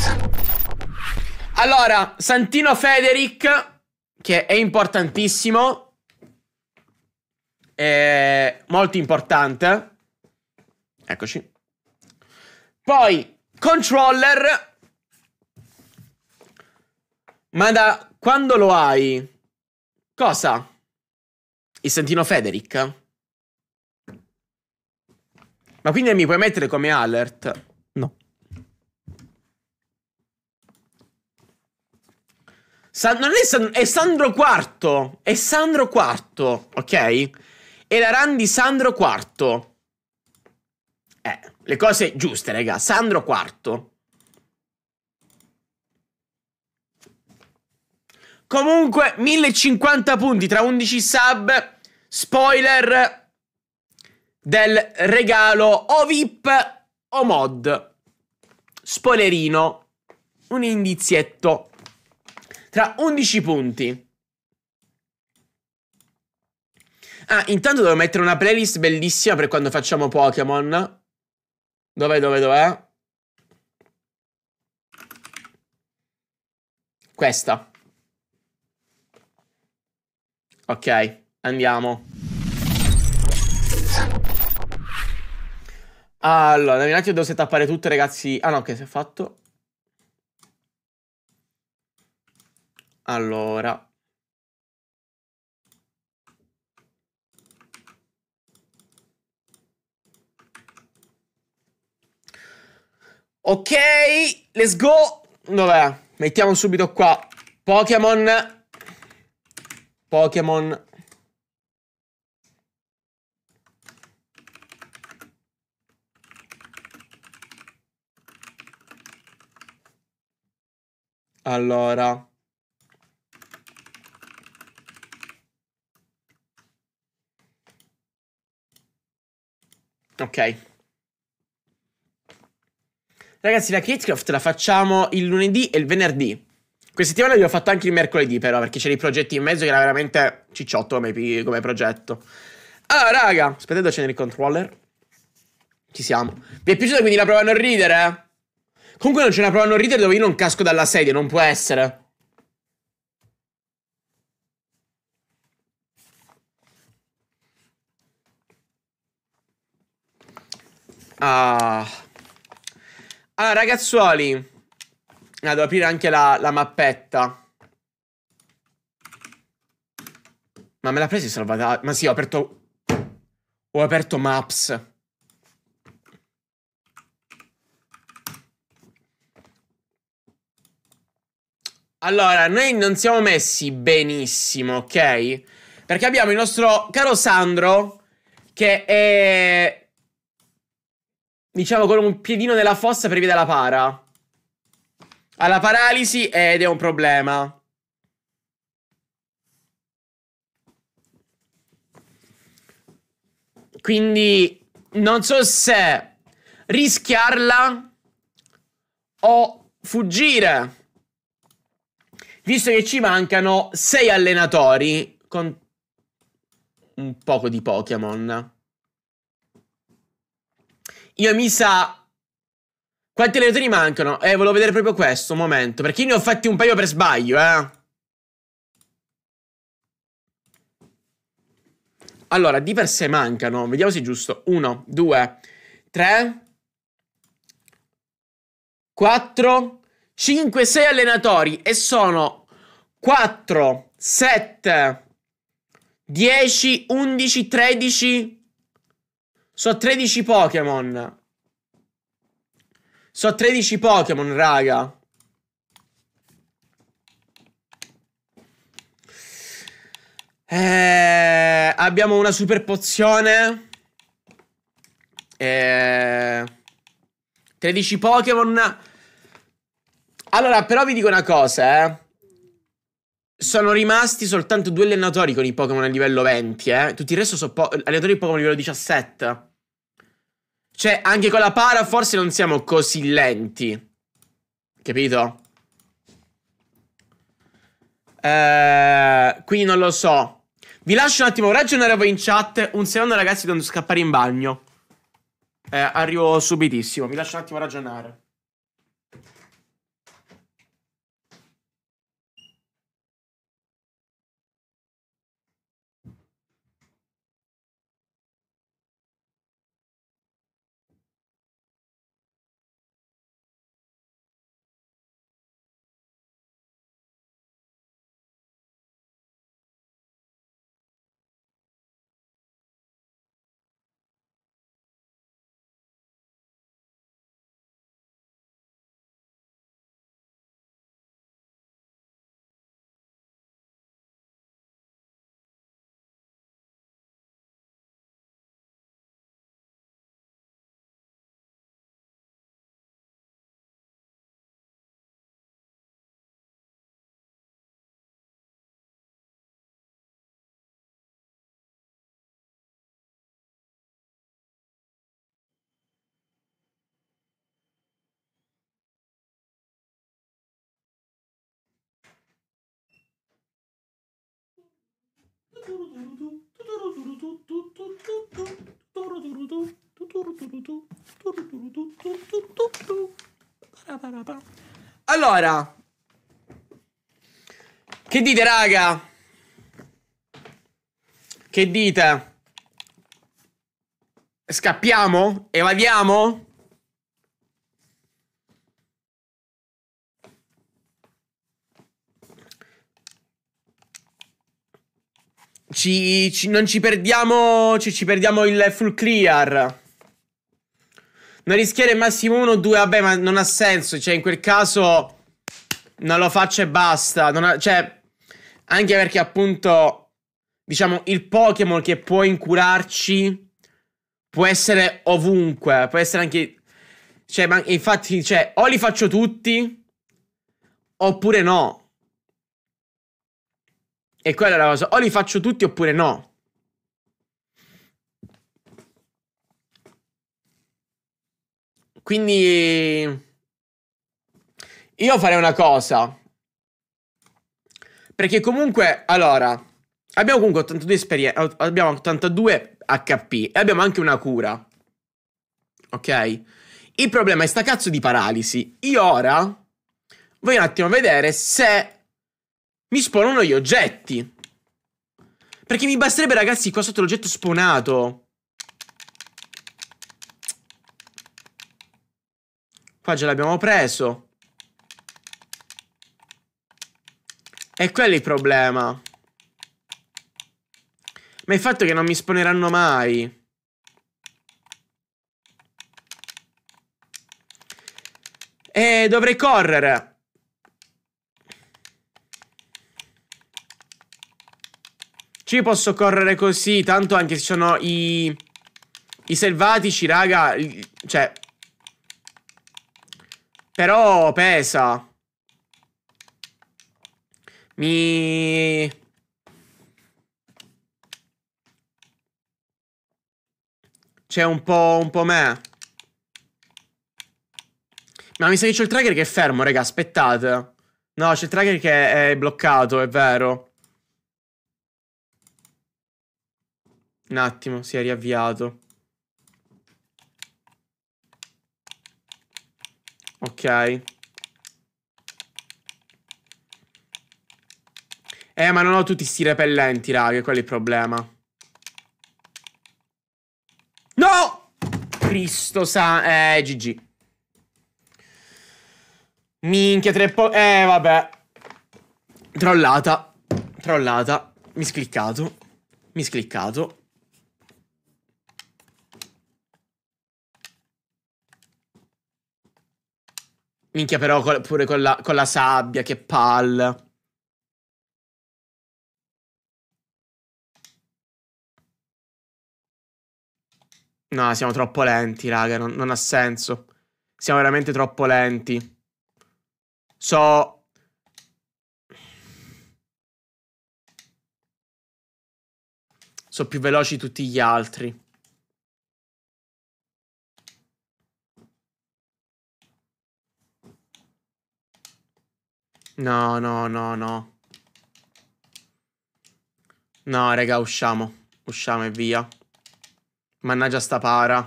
Forza. Allora, Santino Federic, che è importantissimo. È molto importante. Eccoci. Poi, controller. Ma da quando lo hai? Cosa? Il Santino Federic? Ma quindi mi puoi mettere come alert? San, non è, San, è Sandro IV. È Sandro IV, ok? la Era di Sandro IV. Eh, le cose giuste, raga. Sandro IV. Comunque, 1050 punti tra 11 sub. Spoiler del regalo o VIP o mod. Spoilerino. Un indizietto tra 11 punti. Ah, intanto devo mettere una playlist bellissima per quando facciamo Pokémon. Dov'è, dov'è, dov'è? Questa. Ok, andiamo. Allora, dammi un attimo, devo settappare tutto, ragazzi. Ah no, che si è fatto? Allora. Ok, let's go. Dov'è? Mettiamo subito qua. Pokémon. Pokémon. Allora. Ok. Ragazzi, la Createcraft la facciamo il lunedì e il venerdì. Questa settimana l'abbiamo fatto anche il mercoledì, però, perché c'erano i progetti in mezzo che era veramente cicciotto come, come progetto. Ah, raga, aspettate da accendere il controller. Ci siamo. Vi è piaciuta quindi la prova a non ridere? Comunque non c'è una prova a non ridere dove io non casco dalla sedia, non può essere. Ah. Allora, ragazzuoli. Ah, devo aprire anche la, la mappetta. Ma me l'ha presa e salvata? Ah, ma sì, ho aperto... Ho aperto Maps. Allora, noi non siamo messi benissimo, ok? Perché abbiamo il nostro caro Sandro, che è diciamo, con un piedino nella fossa per via della para. Ha la paralisi ed è un problema. Quindi non so se rischiarla o fuggire. Visto che ci mancano sei allenatori con un poco di Pokémon. Io mi sa... Quanti allenatori mancano? Eh, volevo vedere proprio questo, un momento. Perché io ne ho fatti un paio per sbaglio, eh. Allora, di per sé mancano. Vediamo se è giusto. Uno, due, tre Quattro Cinque, sei allenatori. E sono 4, 7, 10, 11, 13... So 13 Pokémon. So 13 Pokémon, raga. Eh, abbiamo una super pozione. Eh, 13 Pokémon. Allora, però vi dico una cosa, eh. Sono rimasti soltanto due allenatori con i Pokémon a livello 20, eh. Tutti il resto sono po allenatori Pokémon a livello 17. Cioè, anche con la para forse non siamo così lenti. Capito? Eh, quindi non lo so. Vi lascio un attimo ragionare voi in chat. Un secondo, ragazzi, devo scappare in bagno. Eh, arrivo subitissimo. Vi lascio un attimo ragionare. Allora Che dite raga? Che dite? Scappiamo? Evadiamo? Ci, ci, non ci perdiamo, ci, ci perdiamo il full clear. Non rischiare massimo 1 o 2, vabbè, ma non ha senso. Cioè, in quel caso non lo faccio e basta. Ha, cioè, anche perché appunto, diciamo, il Pokémon che può incurarci può essere ovunque. Può essere anche... Cioè, ma infatti, cioè, o li faccio tutti oppure no. E quella è la cosa. O li faccio tutti oppure no. Quindi io farei una cosa. Perché comunque, allora, abbiamo comunque 82 esperienze, abbiamo 82 HP e abbiamo anche una cura. Ok? Il problema è sta cazzo di paralisi. Io ora voglio un attimo vedere se mi spawnano gli oggetti. Perché mi basterebbe, ragazzi, qua sotto l'oggetto spawnato. Qua già l'abbiamo preso. E quello è il problema. Ma il fatto è che non mi spawneranno mai. E eh, dovrei correre. Ci posso correre così, tanto anche se sono i... I selvatici, raga, cioè... Però pesa. Mi... C'è un po'... un po' me. Ma mi sa che c'è il tracker che è fermo, raga, aspettate. No, c'è il tracker che è bloccato, è vero. Un attimo, si è riavviato. Ok. Eh, ma non ho tutti sti repellenti, raga, quello è il problema. No! Cristo sa... Eh, GG. Minchia, tre po... Eh, vabbè. Trollata. Trollata. Mi Mi Miscliccato. Minchia però pure con la, con la sabbia, che palla. No, siamo troppo lenti, raga, non, non ha senso. Siamo veramente troppo lenti. So... So più veloci tutti gli altri. No, no, no, no. No, raga, usciamo. Usciamo e via. Mannaggia sta para.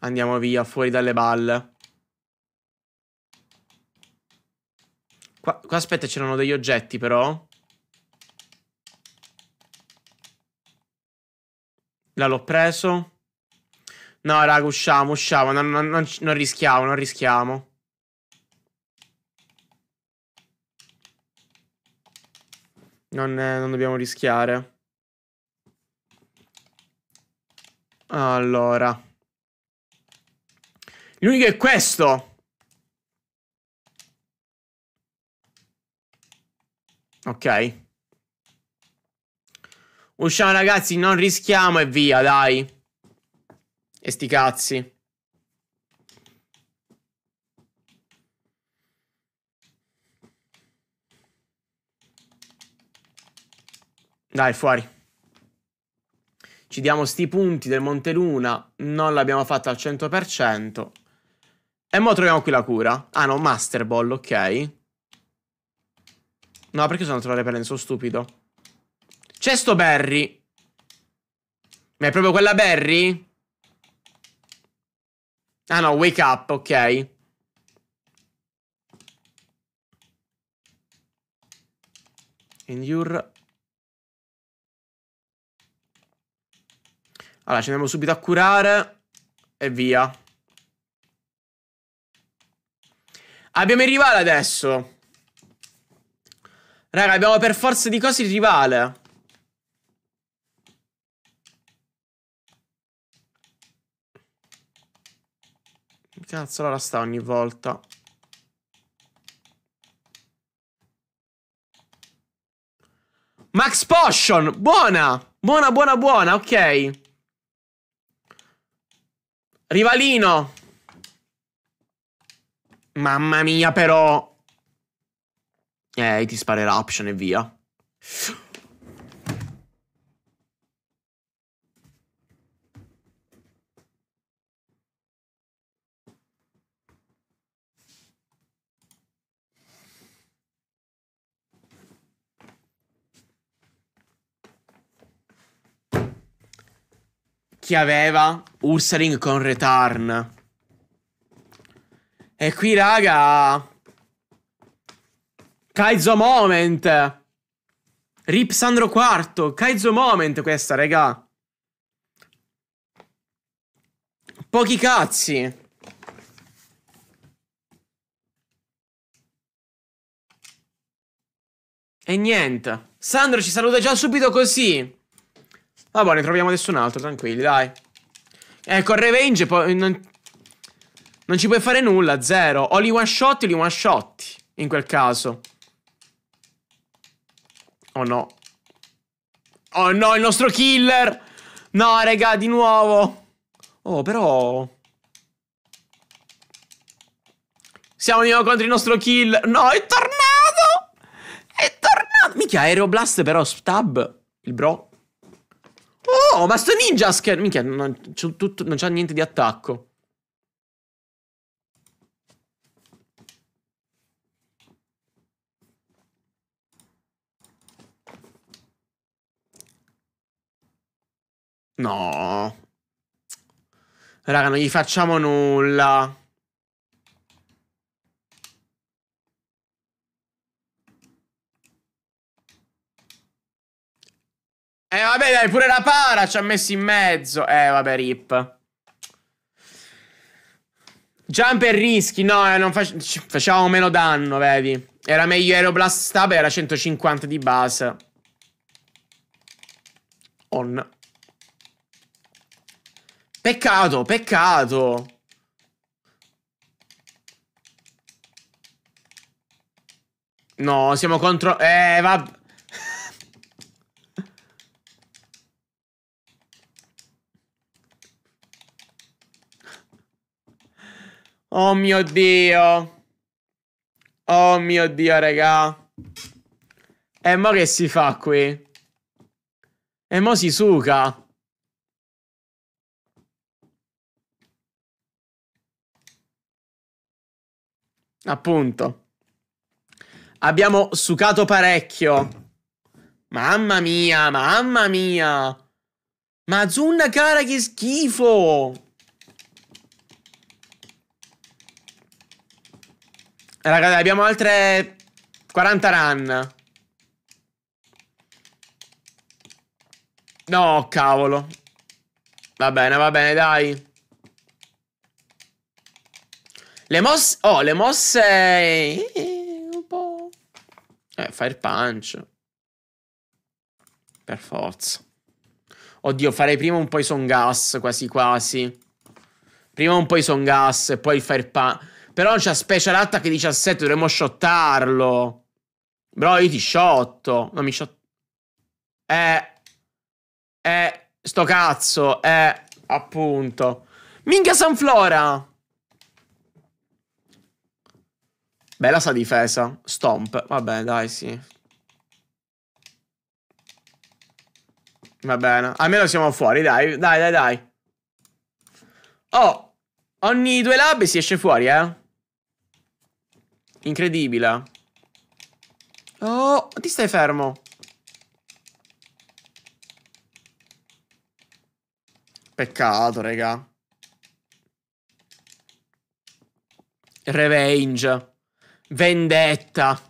Andiamo via, fuori dalle balle. Qua, qua aspetta, c'erano degli oggetti però. Là l'ho preso. No, raga, usciamo, usciamo. Non, non, non, non rischiamo, non rischiamo. Non, non dobbiamo rischiare. Allora. L'unico è questo. Ok. Usciamo ragazzi, non rischiamo e via, dai. E sti cazzi. Dai, fuori. Ci diamo sti punti del Monteluna. Non l'abbiamo fatta al 100%. E mo troviamo qui la cura. Ah no, Master Ball, ok. No, perché sono andato a reperenzo stupido? C'è sto Berry. Ma è proprio quella Berry? Ah no, Wake Up, ok. Endure Allora, ci andiamo subito a curare. E via. Abbiamo il rivale adesso. Raga, abbiamo per forza di cose il rivale. Cazzo, allora sta ogni volta. Max Potion! Buona! Buona, buona, buona, ok. Rivalino. Mamma mia, però. Eh, ti sparerà option e via. chi aveva Ursaring con Return. E qui, raga... Kaizo Moment! Rip Sandro IV! Kaizo Moment questa, raga! Pochi cazzi! E niente. Sandro ci saluta già subito così. Vabbè, ah, boh, ne troviamo adesso un altro, tranquilli, dai. Ecco, eh, il revenge poi... Non, non ci puoi fare nulla, zero. O li one shot li one shot, in quel caso. Oh no. Oh no, il nostro killer! No, raga, di nuovo! Oh, però... Siamo di nuovo contro il nostro killer. No, è tornato! È tornato! Mica Aeroblast però stab il bro. Oh, ma sto ninja scherzo. Minchia, non, c'ha niente di attacco. No. Raga, non gli facciamo nulla. Eh vabbè dai, pure la para ci ha messo in mezzo. Eh vabbè, rip. Jump e rischi, no, eh, non fac facevamo meno danno, vedi. Era meglio Aeroblast Stab, era 150 di base. On. Peccato, peccato. No, siamo contro... Eh, vabbè. Oh mio Dio. Oh mio Dio, raga. E mo che si fa qui? E mo si suca. Appunto. Abbiamo sucato parecchio. Mamma mia, mamma mia. Ma Zunna cara che schifo. Ragazzi, abbiamo altre 40 run. No, cavolo. Va bene, va bene, dai. Le mosse... Oh, le mosse... Eh, un po'... Eh, fire punch. Per forza. Oddio, farei prima un po' i son gas, quasi quasi. Prima un po' i son gas e poi il fire punch... Però non c'è special attack 17, dovremmo shottarlo. Bro, io ti shotto. Non mi shot... Eh... Eh... Sto cazzo, eh... Appunto. Minchia Sanflora! Bella sta difesa. Stomp. Vabbè, dai, sì. Va bene. Almeno siamo fuori, dai. Dai, dai, dai. Oh! Ogni due lab si esce fuori, eh? Incredibile. Oh, ti stai fermo. Peccato, raga. Revenge. Vendetta.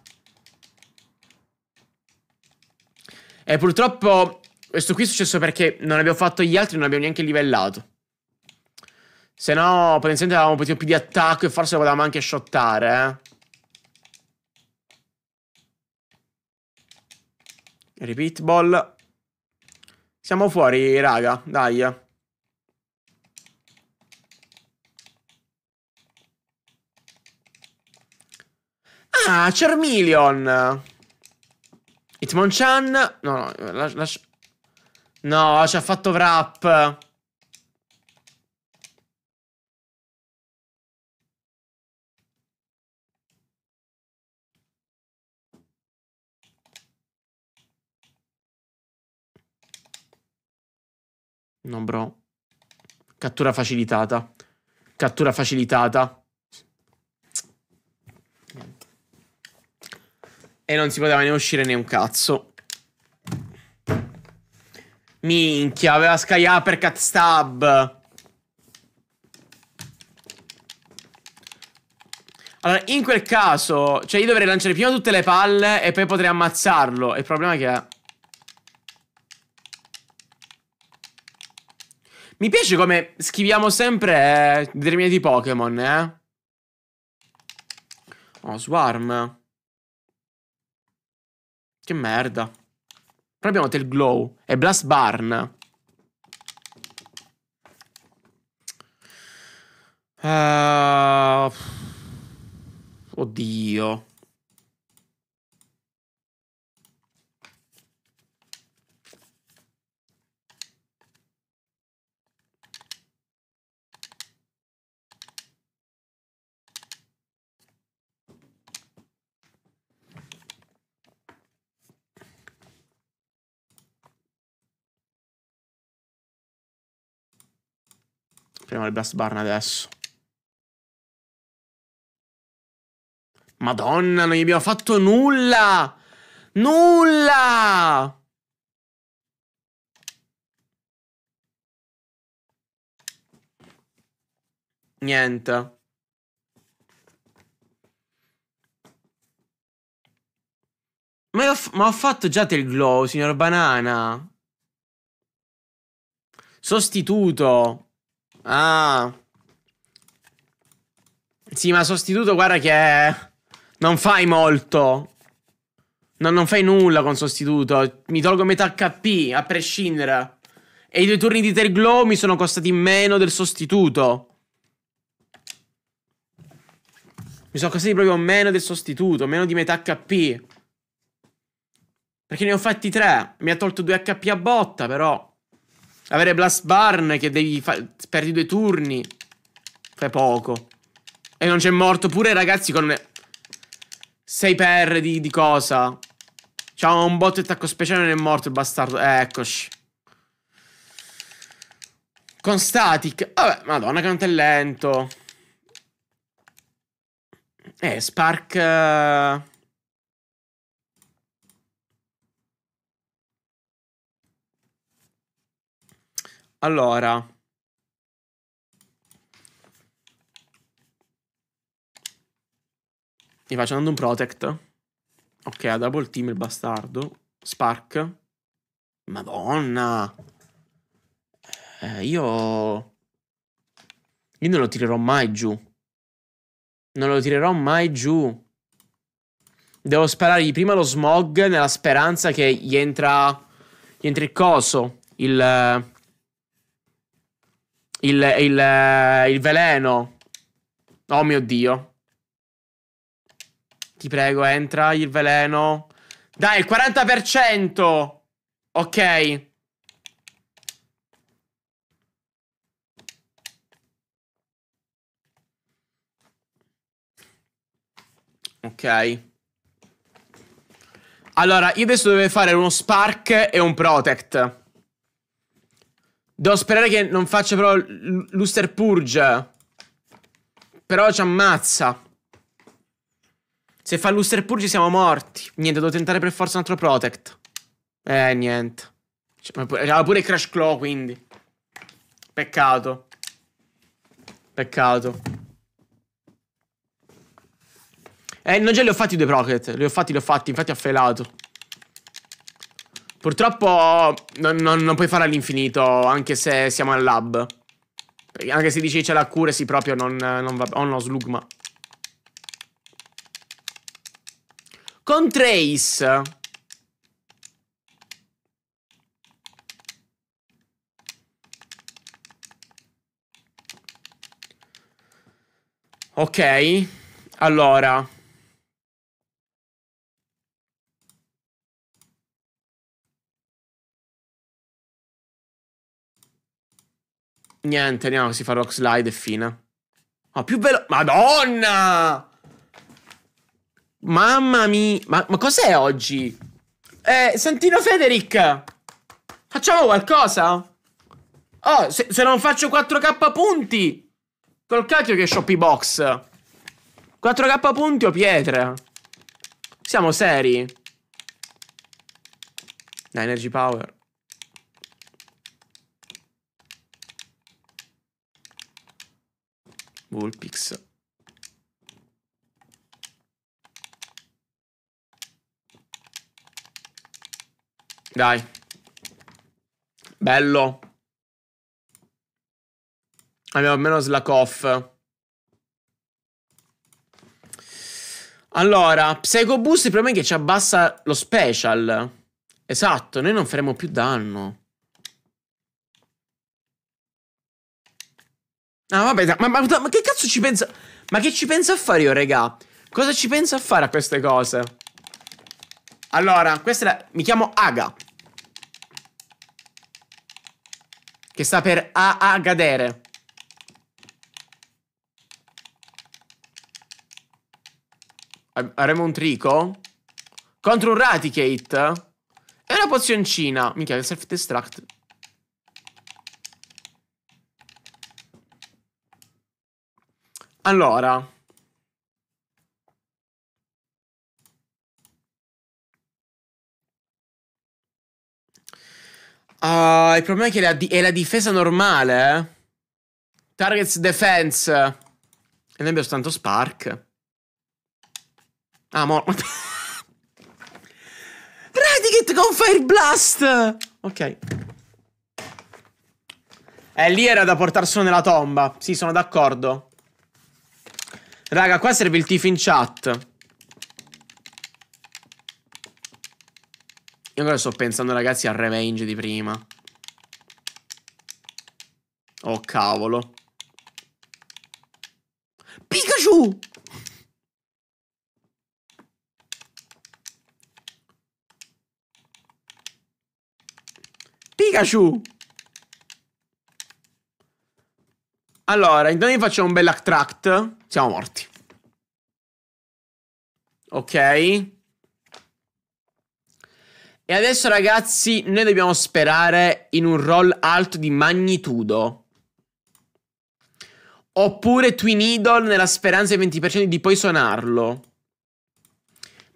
E purtroppo questo qui è successo perché non abbiamo fatto gli altri, non abbiamo neanche livellato. Se no, potenzialmente avevamo un po' più di attacco e forse lo potevamo anche shottare, eh. Repeat ball. Siamo fuori, raga, dai. Ah, Charmeleon. Hitmonchan. No, no, lascia... No, ci ha fatto wrap. No, bro. Cattura facilitata. Cattura facilitata. E non si poteva né uscire né un cazzo. Minchia, aveva Sky Uppercut Stab. Allora, in quel caso, cioè io dovrei lanciare prima tutte le palle e poi potrei ammazzarlo. Il problema è che... È... Mi piace come schiviamo sempre eh, determinati Pokémon, eh. Oh, Swarm. Che merda. Però abbiamo Telglow e Blast Barn. Uh, eh, oddio. Apriamo le blast barn adesso. Madonna, non gli abbiamo fatto nulla! Nulla! Niente. Ma ho, ma ho, fatto già del glow, signor Banana. Sostituto. Ah. Sì, ma sostituto guarda che non fai molto. No, non fai nulla con sostituto. Mi tolgo metà HP, a prescindere. E i due turni di Terglow mi sono costati meno del sostituto. Mi sono costati proprio meno del sostituto, meno di metà HP. Perché ne ho fatti tre. Mi ha tolto due HP a botta, però. Avere Blast Barn che devi fare... Perdi due turni. Fai poco. E non c'è morto pure ragazzi con... 6 per di, di cosa? C'ha un botto di attacco speciale non è morto il bastardo. Eh, eccoci. Con static. Vabbè, madonna quanto è lento. Eh, Spark... Eh, Allora. Mi faccio andando un protect. Ok, ha double team il bastardo. Spark. Madonna. Eh, io... Io non lo tirerò mai giù. Non lo tirerò mai giù. Devo sparargli prima lo smog nella speranza che gli entra... Gli entra il coso. Il il, il, eh, il veleno. Oh mio Dio. Ti prego, entra il veleno. Dai, il 40%! Ok. Ok. Allora, io adesso dovrei fare uno Spark e un Protect. Devo sperare che non faccia però Luster Purge. Però ci ammazza. Se fa Luster Purge siamo morti. Niente, devo tentare per forza un altro Protect. Eh, niente. Cioè, aveva pure Crash Claw, quindi. Peccato. Peccato. Eh, non già li ho fatti due Protect. Li ho fatti, li ho fatti. Infatti ha felato. Purtroppo non, non, non puoi fare all'infinito, anche se siamo al lab. Perché anche se dici c'è la cura, sì, proprio non, non va... Oh no, slugma. Con Trace... Ok, allora... Niente, andiamo, si fa rock slide e fine. Ma oh, più veloce... Madonna! Mamma mia! Ma, ma cos'è oggi? Eh, Santino Federic! Facciamo qualcosa? Oh, se, se, non faccio 4k punti! Col cacchio che shoppi box! 4k punti o pietre? Siamo seri? Dai, Energy power. Google Dai. Bello. Abbiamo almeno slack off. Allora, Psycho Boost il problema è che ci abbassa lo special. Esatto, noi non faremo più danno. Ah, vabbè, ma, ma, ma, che cazzo ci pensa? Ma che ci pensa a fare io, regà? Cosa ci pensa a fare a queste cose? Allora, questa è la... Mi chiamo Aga. Che sta per a, a cadere. Avremo un trico? Contro un Raticate? È una pozioncina. Minchia, che self-destruct. Allora. Uh, il problema è che la è la difesa normale. Eh. Targets defense. E ne abbiamo tanto Spark. Ah, mo... Radigat con Fire Blast! Ok. Eh, lì era da portarselo nella tomba. Sì, sono d'accordo. Raga, qua serve il tifo in chat. Io ancora sto pensando, ragazzi, al revenge di prima. Oh, cavolo. Pikachu! Pikachu! Allora, intanto faccio un bel attract. Siamo morti. Ok. E adesso ragazzi noi dobbiamo sperare in un roll alto di magnitudo. Oppure Twin Idol nella speranza del 20% di poi suonarlo.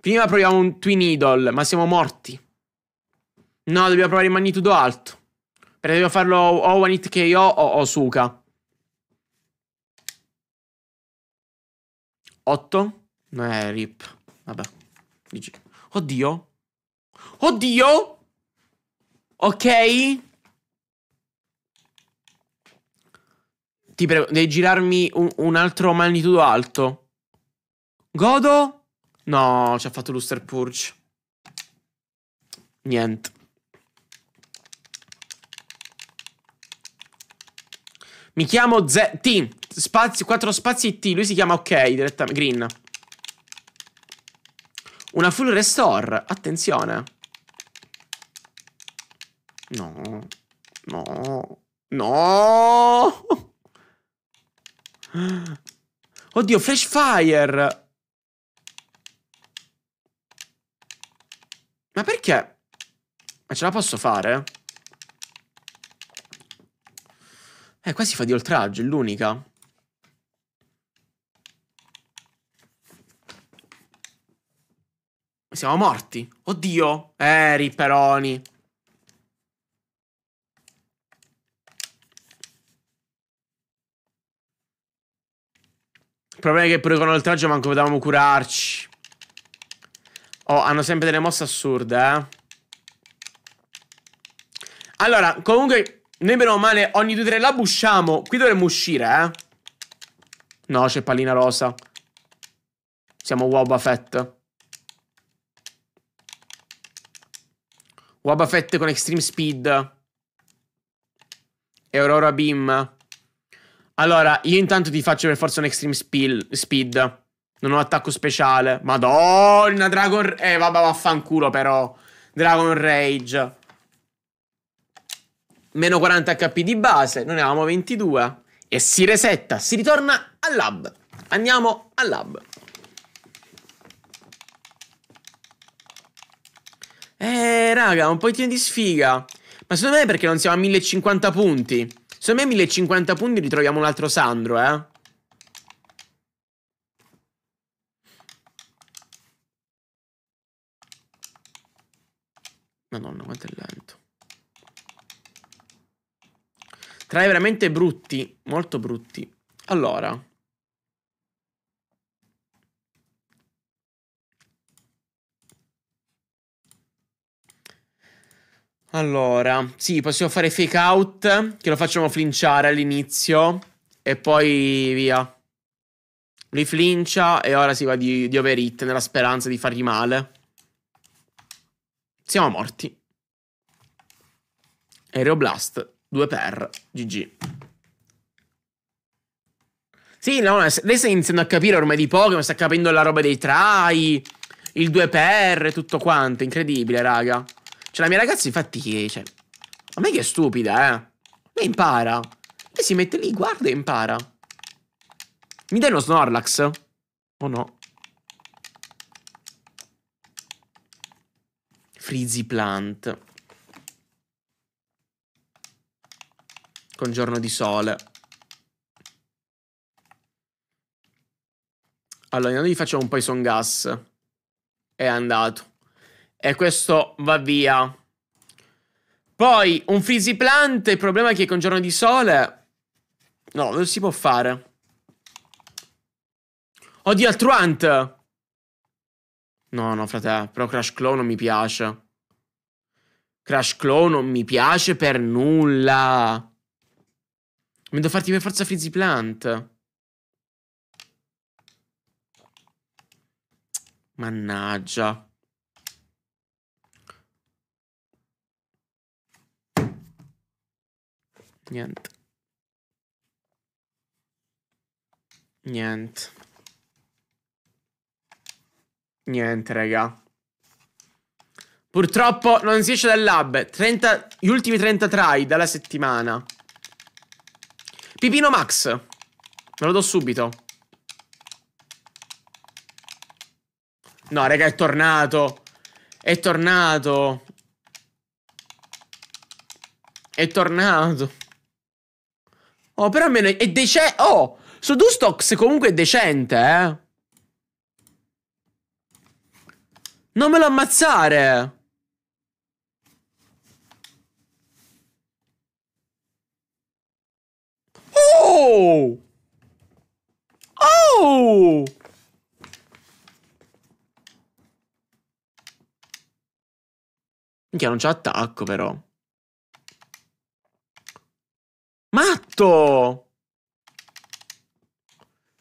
Prima proviamo un Twin Idol, ma siamo morti. No, dobbiamo provare in magnitudo alto. Perché dobbiamo farlo o One Hit KO o Osuka. 8? è rip. Vabbè. GG. Oddio. Oddio! Ok. Ti prego, devi girarmi un, un altro magnitudo alto. Godo? No, ci ha fatto Luster Purge. Niente. Mi chiamo Z... T spazi, quattro spazi T. Lui si chiama ok direttamente. Green. Una full restore. Attenzione. No. No. No. Oddio, flash fire. Ma perché? Ma ce la posso fare? Eh, qua si fa di oltraggio, è l'unica. Siamo morti. Oddio. Eh, riperoni. Il problema è che pure con oltraggio manco potevamo curarci. Oh, hanno sempre delle mosse assurde, eh. Allora, comunque, noi meno male ogni due tre la busciamo. Qui dovremmo uscire, eh. No, c'è pallina rosa. Siamo wow Buffett. Waba Fett con Extreme Speed. E Aurora Beam. Allora, io intanto ti faccio per forza un Extreme speed, speed. Non ho attacco speciale. Madonna, Dragon... Eh, vabbè, vaffanculo però. Dragon Rage. Meno 40 HP di base. Noi ne avevamo 22. E si resetta. Si ritorna al lab. Andiamo al lab. Eh, raga, un po' di sfiga. Ma secondo me è perché non siamo a 1050 punti. Secondo me a 1050 punti ritroviamo un altro Sandro, eh. Madonna, quanto è lento. Tra i veramente brutti, molto brutti. Allora. Allora, sì, possiamo fare fake out, che lo facciamo flinciare all'inizio, e poi via. Lui flincia e ora si va di, di over hit nella speranza di fargli male. Siamo morti. Aeroblast, 2 per, GG. Sì, no, lei sta iniziando a capire ormai di Pokémon, sta capendo la roba dei try, il 2 per, tutto quanto, incredibile, raga. Cioè, la mia ragazza, infatti, cioè, a me che è stupida, eh. Lei impara. Lei si mette lì, guarda e impara. Mi dai uno Snorlax? O oh no? Frizzy Plant. Con giorno di sole. Allora, noi gli facciamo un Poison gas. È andato e questo va via. Poi un Freezy Plant, il problema è che con giorno di sole... No, non si può fare. Oddio, Altruant! No, no, frate, però Crash Claw non mi piace. Crash Claw non mi piace per nulla. Mi devo farti per forza Freezy Plant. Mannaggia. Niente. Niente. Niente, raga. Purtroppo non si esce dal lab. 30, gli ultimi 30 try dalla settimana. Pipino Max. Me lo do subito. No, raga, è tornato. È tornato. È tornato. Oh, però almeno è decente. Oh, su Dustox comunque è decente, eh. Non me lo ammazzare. Oh! Oh! Minchia, non c'è attacco, però. Matto!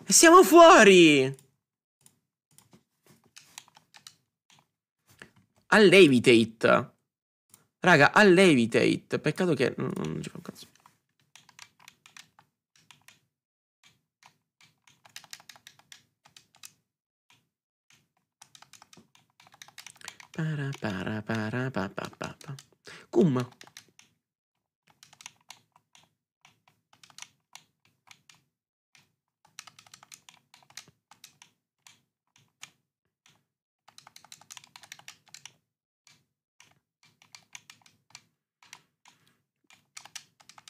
E siamo fuori! Allevitate. Raga, allevitate. Peccato che... Non, ci fa un cazzo. Para para para pa pa pa pa. Cum.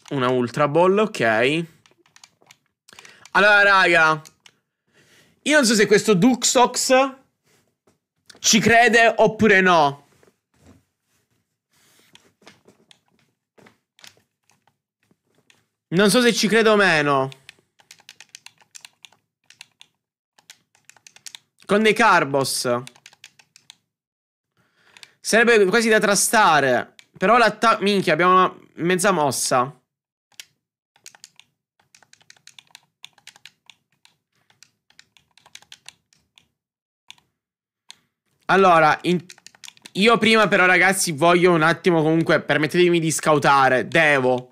Una ultra ball, ok. Allora, raga. Io non so se questo Duxox ci crede oppure no. Non so se ci credo o meno. Con dei Carbos. Sarebbe quasi da trastare. Però l'attacco... Minchia, abbiamo una mezza mossa. Allora, in... io prima però ragazzi voglio un attimo comunque, permettetemi di scoutare, devo.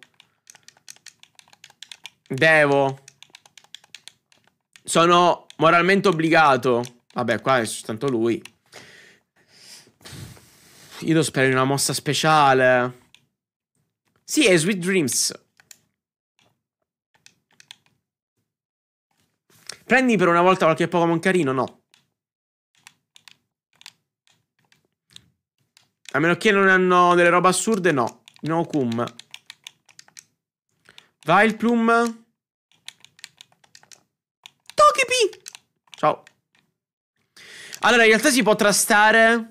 Devo. Sono moralmente obbligato. Vabbè, qua è soltanto lui. Io lo spero in una mossa speciale. Sì, è Sweet Dreams. Prendi per una volta qualche Pokémon carino? No. A meno che non hanno delle robe assurde, no. No cum. Vai il plum. Togepi! Ciao. Allora, in realtà si può trastare...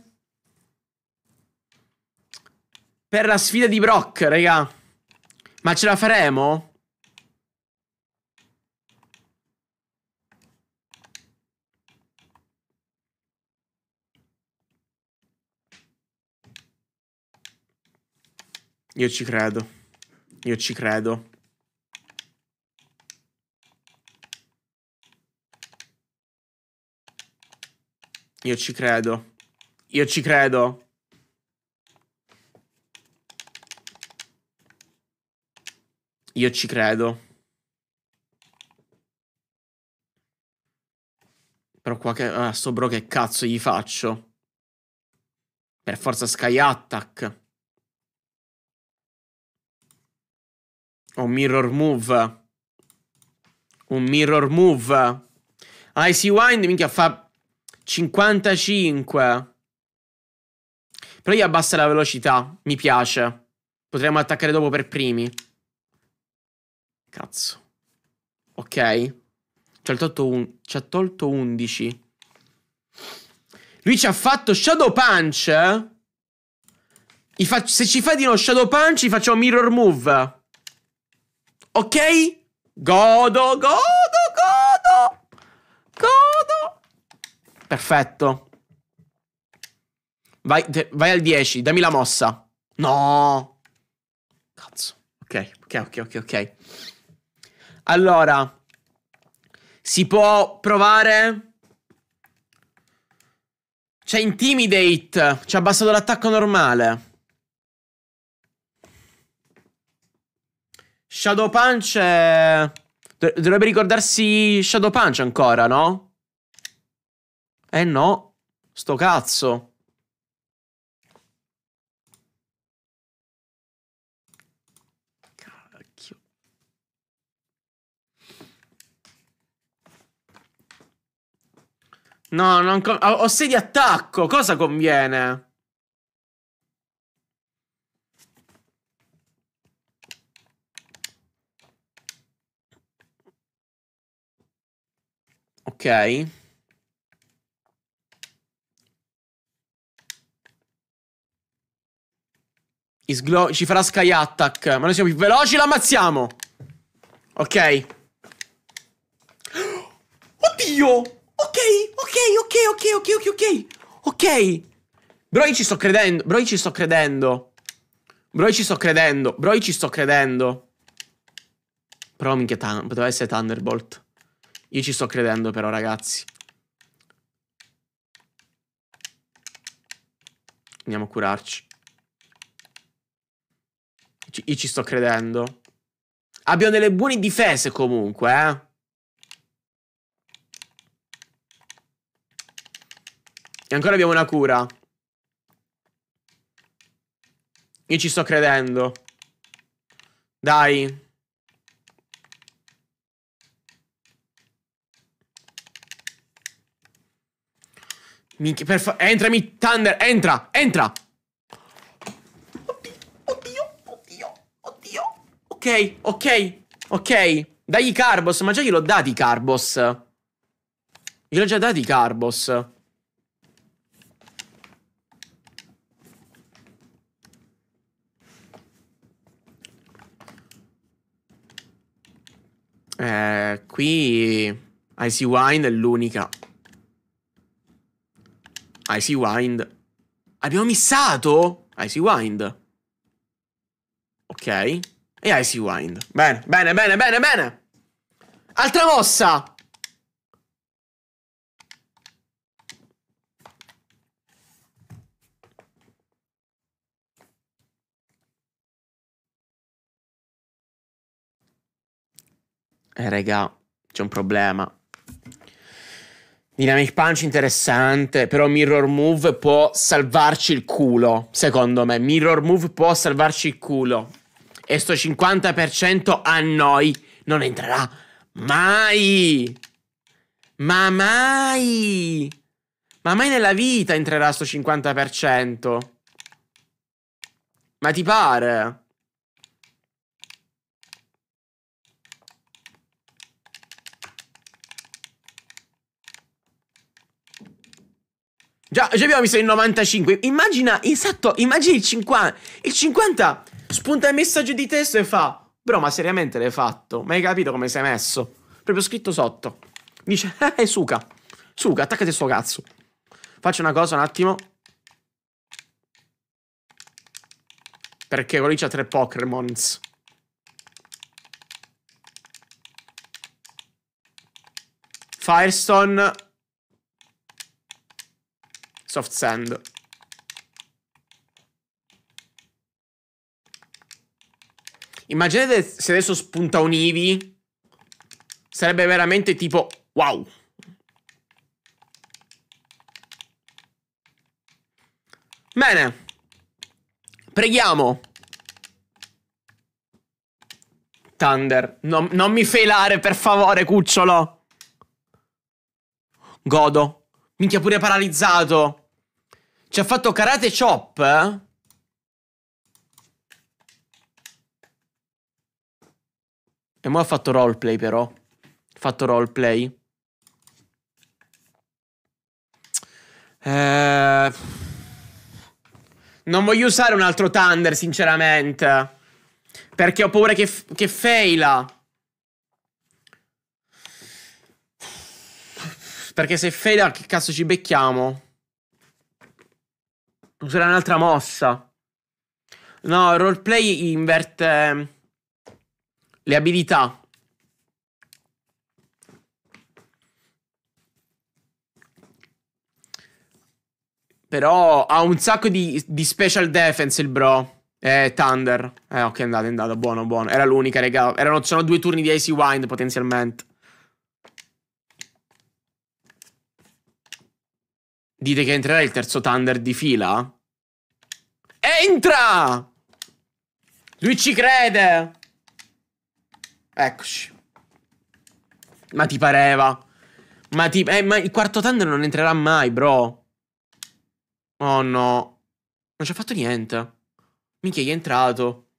Per la sfida di Brock, raga. Ma ce la faremo? Io ci credo. Io ci credo. Io ci credo. Io ci credo. Io ci credo. Però qua che... Ah, sto bro che cazzo gli faccio? Per forza Sky Attack. Un mirror move. Un mirror move. Icy Wind, minchia, fa 55. Però gli abbassa la velocità. Mi piace. Potremmo attaccare dopo per primi. Cazzo. Ok. Ci ha tolto, un... ci ha tolto 11. Lui ci ha fatto Shadow Punch. Se ci fa di no Shadow Punch, gli facciamo Mirror Move. Ok? Godo, godo, godo, godo. Perfetto. Vai, te, vai al 10, dammi la mossa. No. Cazzo. Ok, ok, ok, ok, ok. Allora, si può provare... C'è Intimidate, ci ha abbassato l'attacco normale. Shadow Punch è... Dovrebbe ricordarsi Shadow Punch ancora, no? Eh no. Sto cazzo. Cacchio. No, non ho, ho sei di attacco. Cosa conviene? Ok. ci farà sky attack. Ma noi siamo più veloci, l'ammazziamo. Ok. Oddio! Ok, ok, ok, ok, ok, ok, ok. Ok. Bro, io ci sto credendo. Bro, io ci sto credendo. Bro, io ci sto credendo. Bro, io ci sto credendo. Però minchia, poteva essere Thunderbolt. Io ci sto credendo però, ragazzi. Andiamo a curarci. Io ci sto credendo. Abbiamo delle buone difese comunque, eh. E ancora abbiamo una cura. Io ci sto credendo. Dai. Minchia, per fa... Entrami, Thunder, entra, entra! Oddio, oddio, oddio, oddio. Ok, ok, ok. Dagli Carbos, ma già glielo gliel'ho dati Carbos. Gliel'ho già dati Carbos. Eh, qui... Icy Wine è l'unica Icy Wind. Abbiamo missato Icy Wind. Ok. E Icy Wind. Bene, bene, bene, bene, bene. Altra mossa. Eh, raga, c'è un problema. Dynamic Punch interessante, però Mirror Move può salvarci il culo, secondo me. Mirror Move può salvarci il culo. E sto 50% a noi non entrerà mai. Ma mai. Ma mai nella vita entrerà sto 50%. Ma ti pare? Già, già abbiamo visto il 95. Immagina, esatto, immagina il 50. Il 50 spunta il messaggio di testo e fa... Bro, ma seriamente l'hai fatto? Ma hai capito come sei messo? Proprio scritto sotto. Dice, eh, eh suca. Suca, attaccati a sto cazzo. Faccio una cosa un attimo. Perché quello lì c'ha tre Pokémons. Firestone Soft Sand. Immaginate se adesso spunta un Eevee. Sarebbe veramente tipo wow. Bene. Preghiamo. Thunder. Non, non mi felare, per favore, cucciolo. Godo. Minchia pure paralizzato. Ci ha fatto karate chop? Eh? E mo' ha fatto roleplay però. Ha fatto roleplay. Eh... Non voglio usare un altro Thunder, sinceramente. Perché ho paura che, che faila. Perché se faila, che cazzo ci becchiamo? userà un'altra mossa. No, roleplay inverte ehm, le abilità. Però ha un sacco di, di special defense il bro. Eh, Thunder. Eh, ok, è andato, è andato. Buono, buono. Era l'unica, raga. Erano, sono due turni di Icy Wind, potenzialmente. Dite che entrerà il terzo Thunder di fila? Entra! Lui ci crede! Eccoci. Ma ti pareva. Ma ti... Eh, ma il quarto tandem non entrerà mai, bro. Oh no. Non ci ha fatto niente. Minchia, gli è entrato.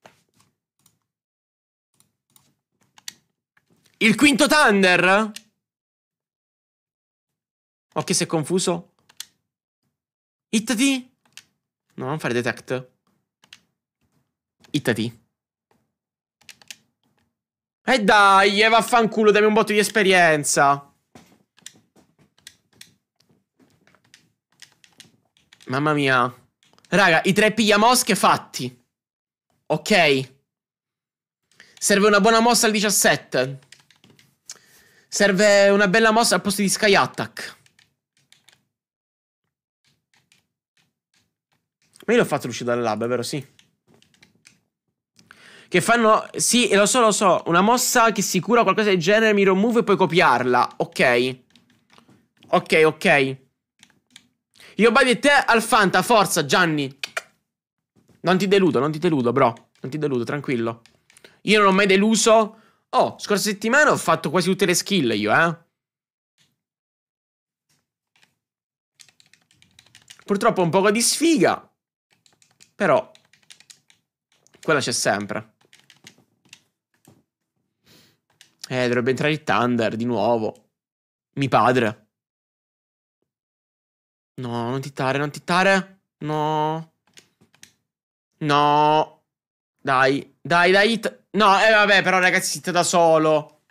Il quinto Thunder? Ok, si è confuso. Hittati. No, non fare detect. Ittati. E dai, eh, vaffanculo, dammi un botto di esperienza. Mamma mia. Raga, i tre pigliamosche fatti. Ok. Serve una buona mossa al 17. Serve una bella mossa al posto di Sky Attack. Ma io l'ho fatto uscire dal lab, è vero? Sì. Che fanno, sì, lo so, lo so, una mossa che si cura qualcosa del genere, mi remove e puoi copiarla. Ok. Ok, ok. Io Baby e te al Fanta, forza Gianni. Non ti deludo, non ti deludo, bro. Non ti deludo, tranquillo. Io non ho mai deluso. Oh, scorsa settimana ho fatto quasi tutte le skill io, eh. Purtroppo un po' di sfiga. Però quella c'è sempre. Eh, dovrebbe entrare il Thunder di nuovo. Mi padre. No, non tittare, non tittare. No. No. Dai, dai, dai. No, eh vabbè, però ragazzi, siete da solo.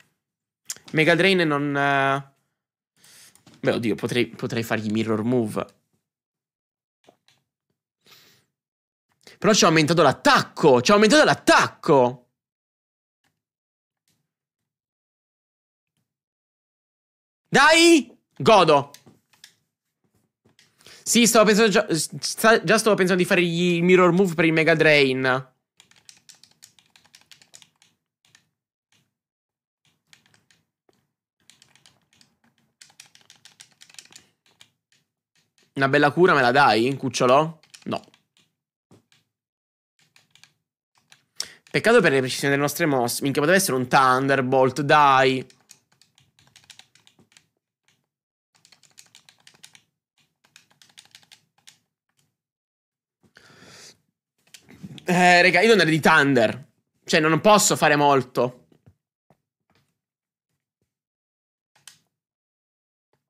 Mega Drain non... Eh... Beh, oddio, potrei, potrei fargli mirror move. Però ci ha aumentato l'attacco! Ci ha aumentato l'attacco! Dai! Godo. Sì, stavo pensando già, già stavo pensando di fare il mirror move per il Mega Drain. Una bella cura me la dai, cucciolo? No. Peccato per le precisioni delle nostre mosse. Minchia, poteva essere un Thunderbolt, dai. Eh, raga, io non ero di Thunder. Cioè, non posso fare molto.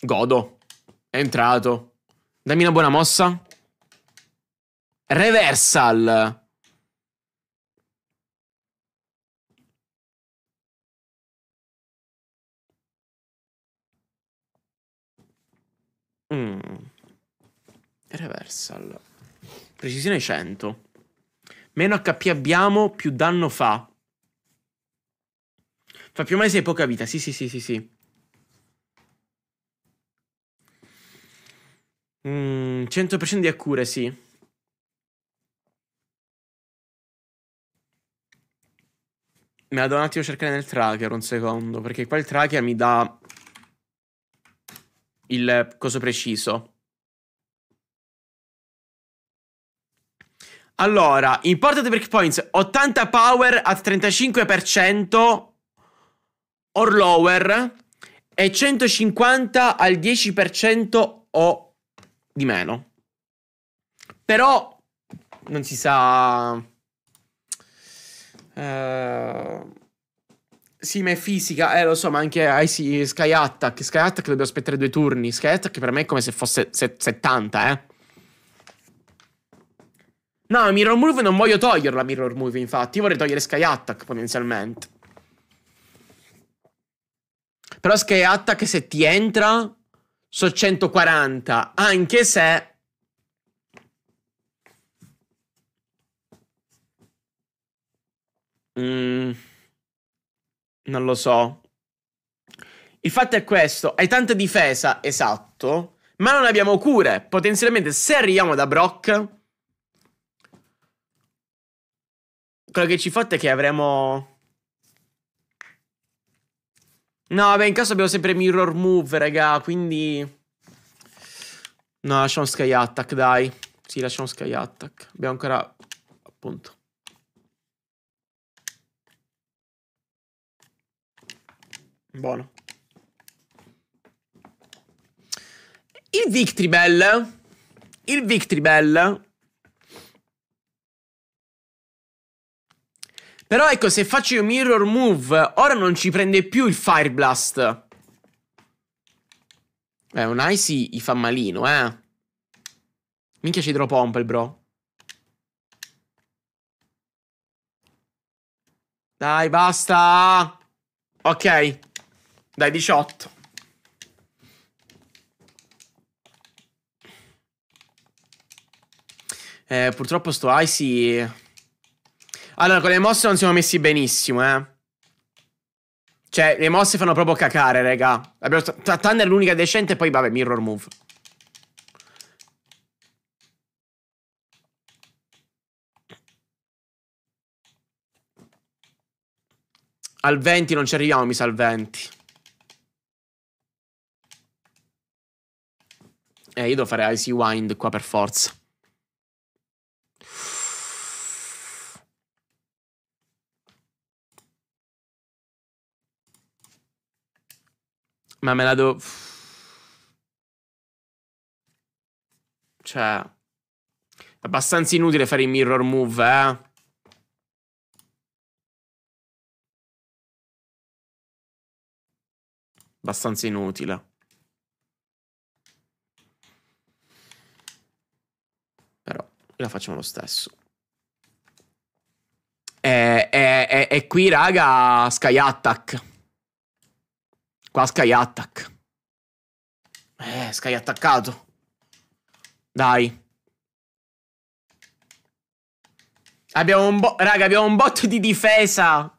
Godo. È entrato. Dammi una buona mossa. Reversal. Mm. Reversal. Precisione 100 meno HP abbiamo, più danno fa. Fa più o se hai poca vita, sì sì sì sì sì. Mm, 100% di accure, sì. Me la do un attimo a cercare nel tracker, un secondo, perché qua il tracker mi dà il coso preciso. Allora, important break points 80 power al 35% or lower e 150 al 10% o di meno. Però non si sa... Uh... Sì, ma è fisica, eh lo so, ma anche eh, sì, Sky Attack. Sky Attack dobbiamo aspettare due turni. Sky Attack per me è come se fosse 70, eh. No, Mirror Move non voglio toglierla, Mirror Move, infatti. Io vorrei togliere Sky Attack, potenzialmente. Però Sky Attack, se ti entra, so 140. Anche se... Mm, non lo so. Il fatto è questo, hai tanta difesa, esatto, ma non abbiamo cure. Potenzialmente se arriviamo da Brock Quello che ci fotte è che avremo... No, vabbè, in caso abbiamo sempre mirror move, raga, quindi... No, lasciamo sky attack, dai. Sì, lasciamo sky attack. Abbiamo ancora... Appunto. Buono. Il Victry Bell. Il Victry Bell Però ecco, se faccio io mirror move, ora non ci prende più il fire blast. Beh, un Icy gli fa malino, eh. Minchia ci drop pompe, bro. Dai, basta. Ok. Dai, 18. Eh, purtroppo sto Icy allora, con le mosse non siamo messi benissimo, eh. Cioè, le mosse fanno proprio cacare, raga. Thunder è l'unica decente e poi, vabbè, mirror move. Al 20 non ci arriviamo, mi sa, al 20. Eh, io devo fare Icy Wind qua per forza. Ma me la do. Cioè... È Abbastanza inutile fare i mirror move, eh? Abbastanza inutile. Però la facciamo lo stesso. E, eh, e, eh, e, eh, e qui, raga, Sky Attack. Qua Sky Attack. Eh, Sky attaccato. Dai. Abbiamo un bot... Raga, abbiamo un bot di difesa.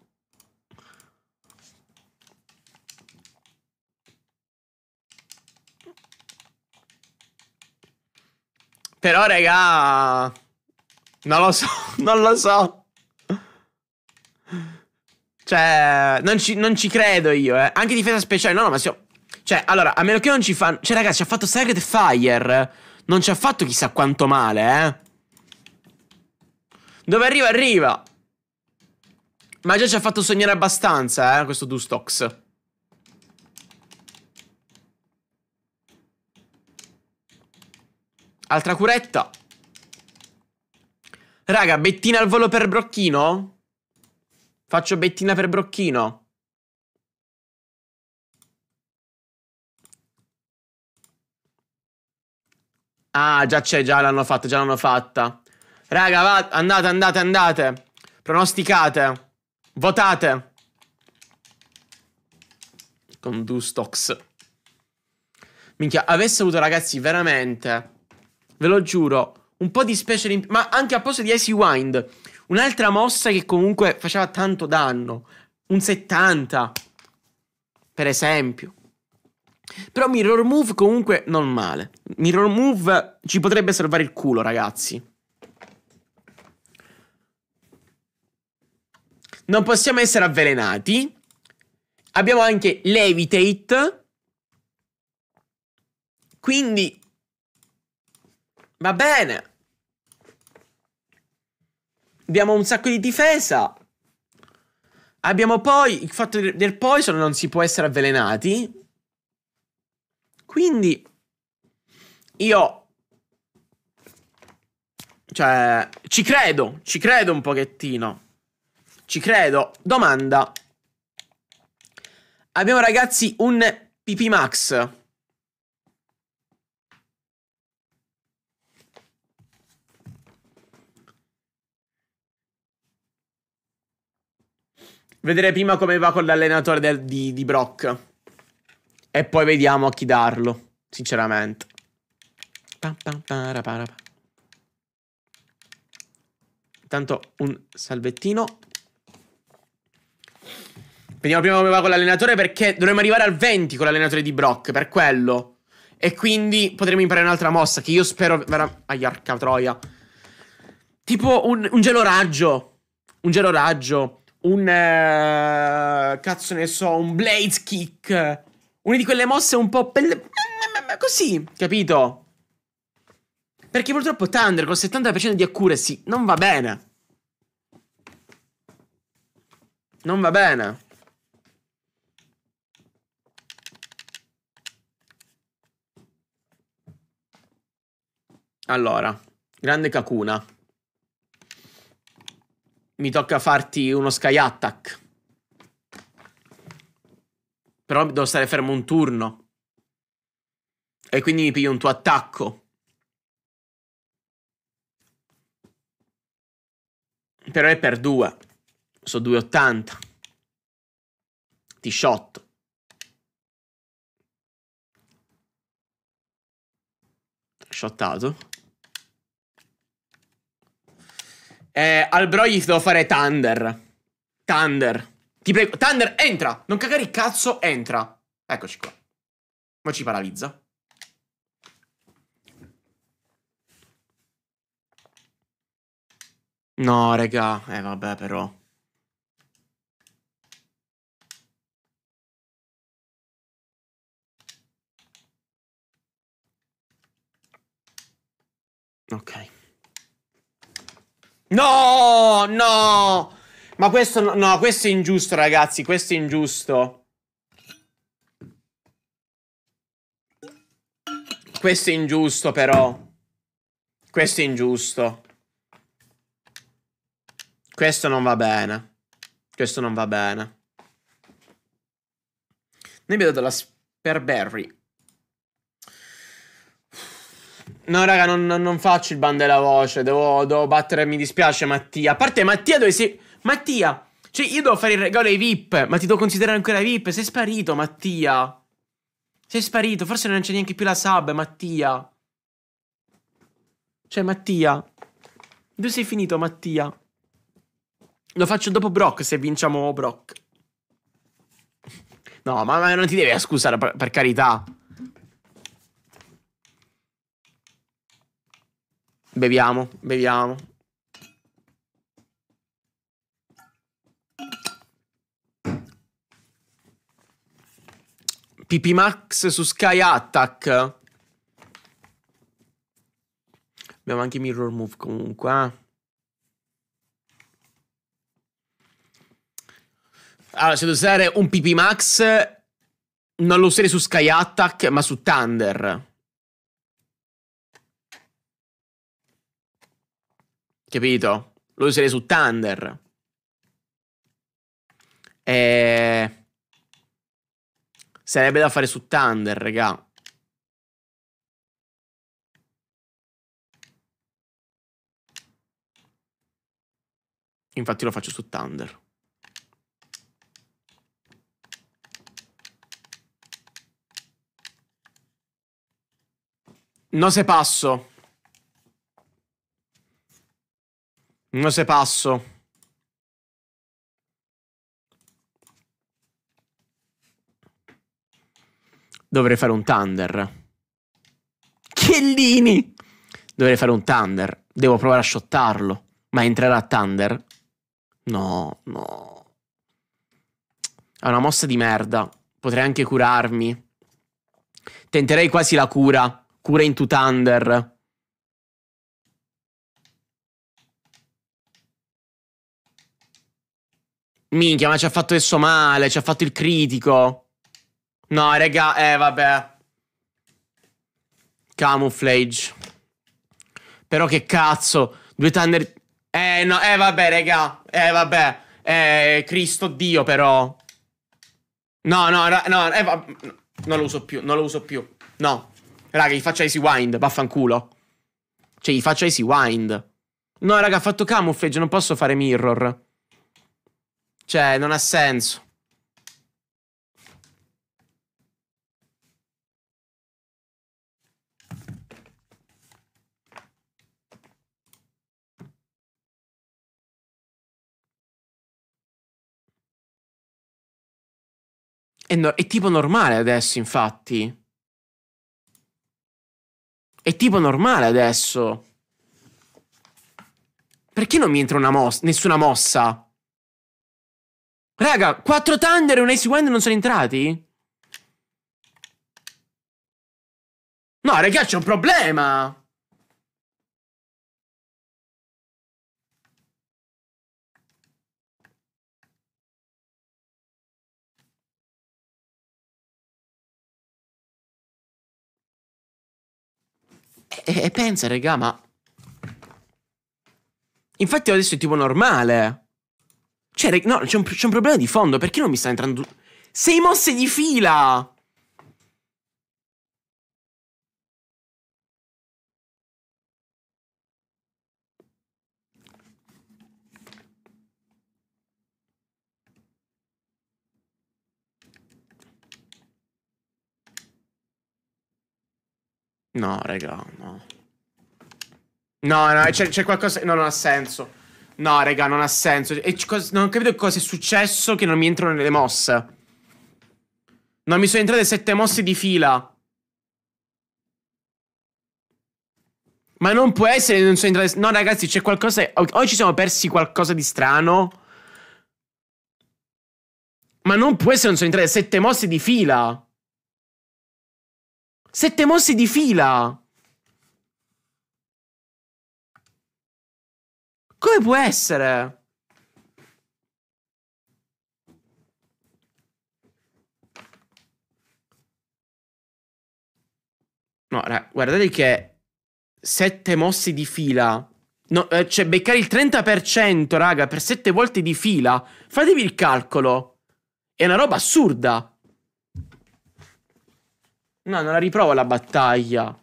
Però, raga... Non lo so, non lo so. Cioè, non ci, non ci credo io, eh. Anche difesa speciale, no, no, ma se... Io... Cioè, allora, a meno che non ci fanno... Cioè, ragazzi, ha fatto Sacred Fire. Non ci ha fatto chissà quanto male, eh. Dove arriva, arriva. Ma già ci ha fatto sognare abbastanza, eh, questo Dustox. Altra curetta. Raga, bettina al volo per Brocchino? Faccio bettina per Brocchino. Ah, già c'è, già l'hanno fatta, già l'hanno fatta. Raga, va, andate, andate, andate. Pronosticate. Votate. Con Dustox. Minchia, avesse avuto, ragazzi, veramente... Ve lo giuro, un po' di special... Ma anche a posto di Icy Wind... Un'altra mossa che comunque faceva tanto danno, un 70, per esempio. Però Mirror Move comunque non male. Mirror Move ci potrebbe salvare il culo, ragazzi. Non possiamo essere avvelenati. Abbiamo anche Levitate. Quindi... Va bene. Abbiamo un sacco di difesa. Abbiamo poi il fatto del poison, non si può essere avvelenati. Quindi io cioè, ci credo, ci credo un pochettino. Ci credo. Domanda. Abbiamo ragazzi un PP Max. Vedere prima come va con l'allenatore del, di, di Brock. E poi vediamo a chi darlo, sinceramente. Intanto un salvettino. Vediamo prima come va con l'allenatore perché dovremmo arrivare al 20 con l'allenatore di Brock, per quello. E quindi potremo imparare un'altra mossa che io spero... Vera... arca troia. Tipo un, un gelo raggio. Un gelo raggio un uh, cazzo ne so, un blade kick, una di quelle mosse un po' pelle... così, capito? Perché purtroppo Thunder con 70% di accuracy non va bene. Non va bene. Allora, grande Kakuna mi tocca farti uno sky attack. Però devo stare fermo un turno. E quindi mi piglio un tuo attacco. Però è per 2. So 2,80. Ti shot. Shottato. Eh, al bro gli devo fare Thunder. Thunder. Ti prego. Thunder, entra. Non cagare il cazzo, entra. Eccoci qua. Ma ci paralizza. No, raga. Eh, vabbè, però. Ok. No, no. Ma questo, no, no, questo è ingiusto, ragazzi. Questo è ingiusto. Questo è ingiusto, però. Questo è ingiusto. Questo non va bene. Questo non va bene. Noi abbiamo dato la Sperberry. No, raga, non, non, faccio il ban della voce. Devo, devo battere. Mi dispiace, Mattia. A parte, Mattia, dove sei? Mattia! Cioè, io devo fare il regalo ai VIP. Ma ti devo considerare ancora VIP. Sei sparito, Mattia. Sei sparito. Forse non c'è neanche più la sub, Mattia. Cioè, Mattia. Dove sei finito, Mattia? Lo faccio dopo Brock se vinciamo Brock. No, ma, ma non ti devi scusare, per, per carità. Beviamo, beviamo. Pipi Max su Sky Attack. Abbiamo anche Mirror Move comunque. Eh. Allora, se devo usare un PP Max, non lo userei su Sky Attack, ma su Thunder. Capito? Lo userei su Thunder. E... Eh, sarebbe da fare su Thunder, raga. Infatti lo faccio su Thunder. No se passo. Non se passo. Dovrei fare un Thunder. Chiellini! Dovrei fare un Thunder. Devo provare a shottarlo. Ma entrerà Thunder? No, no. È una mossa di merda. Potrei anche curarmi. Tenterei quasi la cura. Cura into Thunder. Minchia, ma ci ha fatto adesso male, ci ha fatto il critico. No, raga, eh, vabbè. Camouflage. Però che cazzo. Due Thunder... Eh, no, eh, vabbè, raga. Eh, vabbè. Eh, Cristo Dio, però. No, no, no, eh, va... Non lo uso più, non lo uso più. No. Raga, gli faccio easy wind, vaffanculo. Cioè, gli faccio easy wind. No, raga, ha fatto camouflage, non posso fare mirror. Cioè, non ha senso. È, no è, tipo normale adesso, infatti. È tipo normale adesso. Perché non mi entra una mos nessuna mossa? Raga, 4 Thunder e un Ice Wind non sono entrati? No, raga, c'è un problema! E, e pensa, raga, ma... Infatti adesso è tipo normale. Cioè, no, c'è un, c'è un problema di fondo. Perché non mi sta entrando... Sei mosse di fila! No, raga, no. No, no, c'è, qualcosa che non ha senso. No, raga, non ha senso. E non ho capito cosa è successo che non mi entrano nelle mosse. Non mi sono entrate sette mosse di fila. Ma non può essere, non sono entrate... No, ragazzi, c'è qualcosa... O ci siamo persi qualcosa di strano. Ma non può essere, non sono entrate sette mosse di fila. Sette mosse di fila. come può essere? No, guardate che sette mosse di fila. No, eh, cioè, beccare il 30%, raga, per sette volte di fila. Fatevi il calcolo. È una roba assurda. No, non la riprovo la battaglia.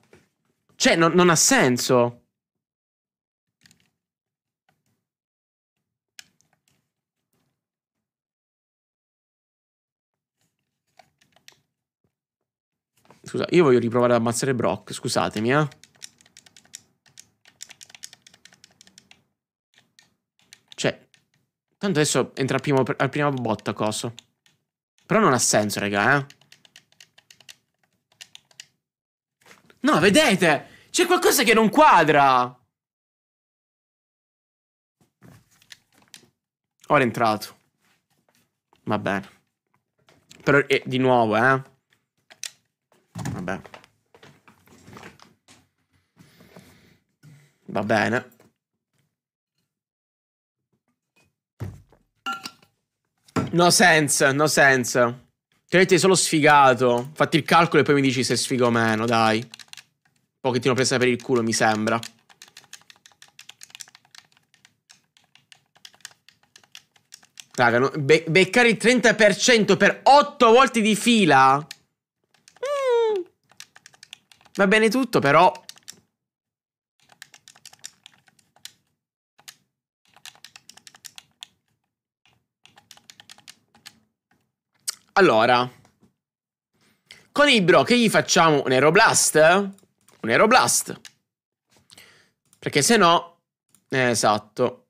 Cioè, non, non ha senso. Scusa, io voglio riprovare ad ammazzare Brock, scusatemi, eh. Cioè, tanto adesso entra al primo, al prima botta, coso. Però non ha senso, raga, eh. No, vedete? C'è qualcosa che non quadra. Ora è entrato. Va bene. Però, eh, di nuovo, eh. Vabbè. Va bene. No sense, no sense. Credete solo sfigato. Fatti il calcolo e poi mi dici se sfigo o meno, dai. Un pochettino presa per il culo, mi sembra. Raga, no, be beccare il 30% per 8 volte di fila Va bene tutto, però... Allora... Con Ibro che gli facciamo? Un Aeroblast? Un Aeroblast. Perché se no... Eh, esatto.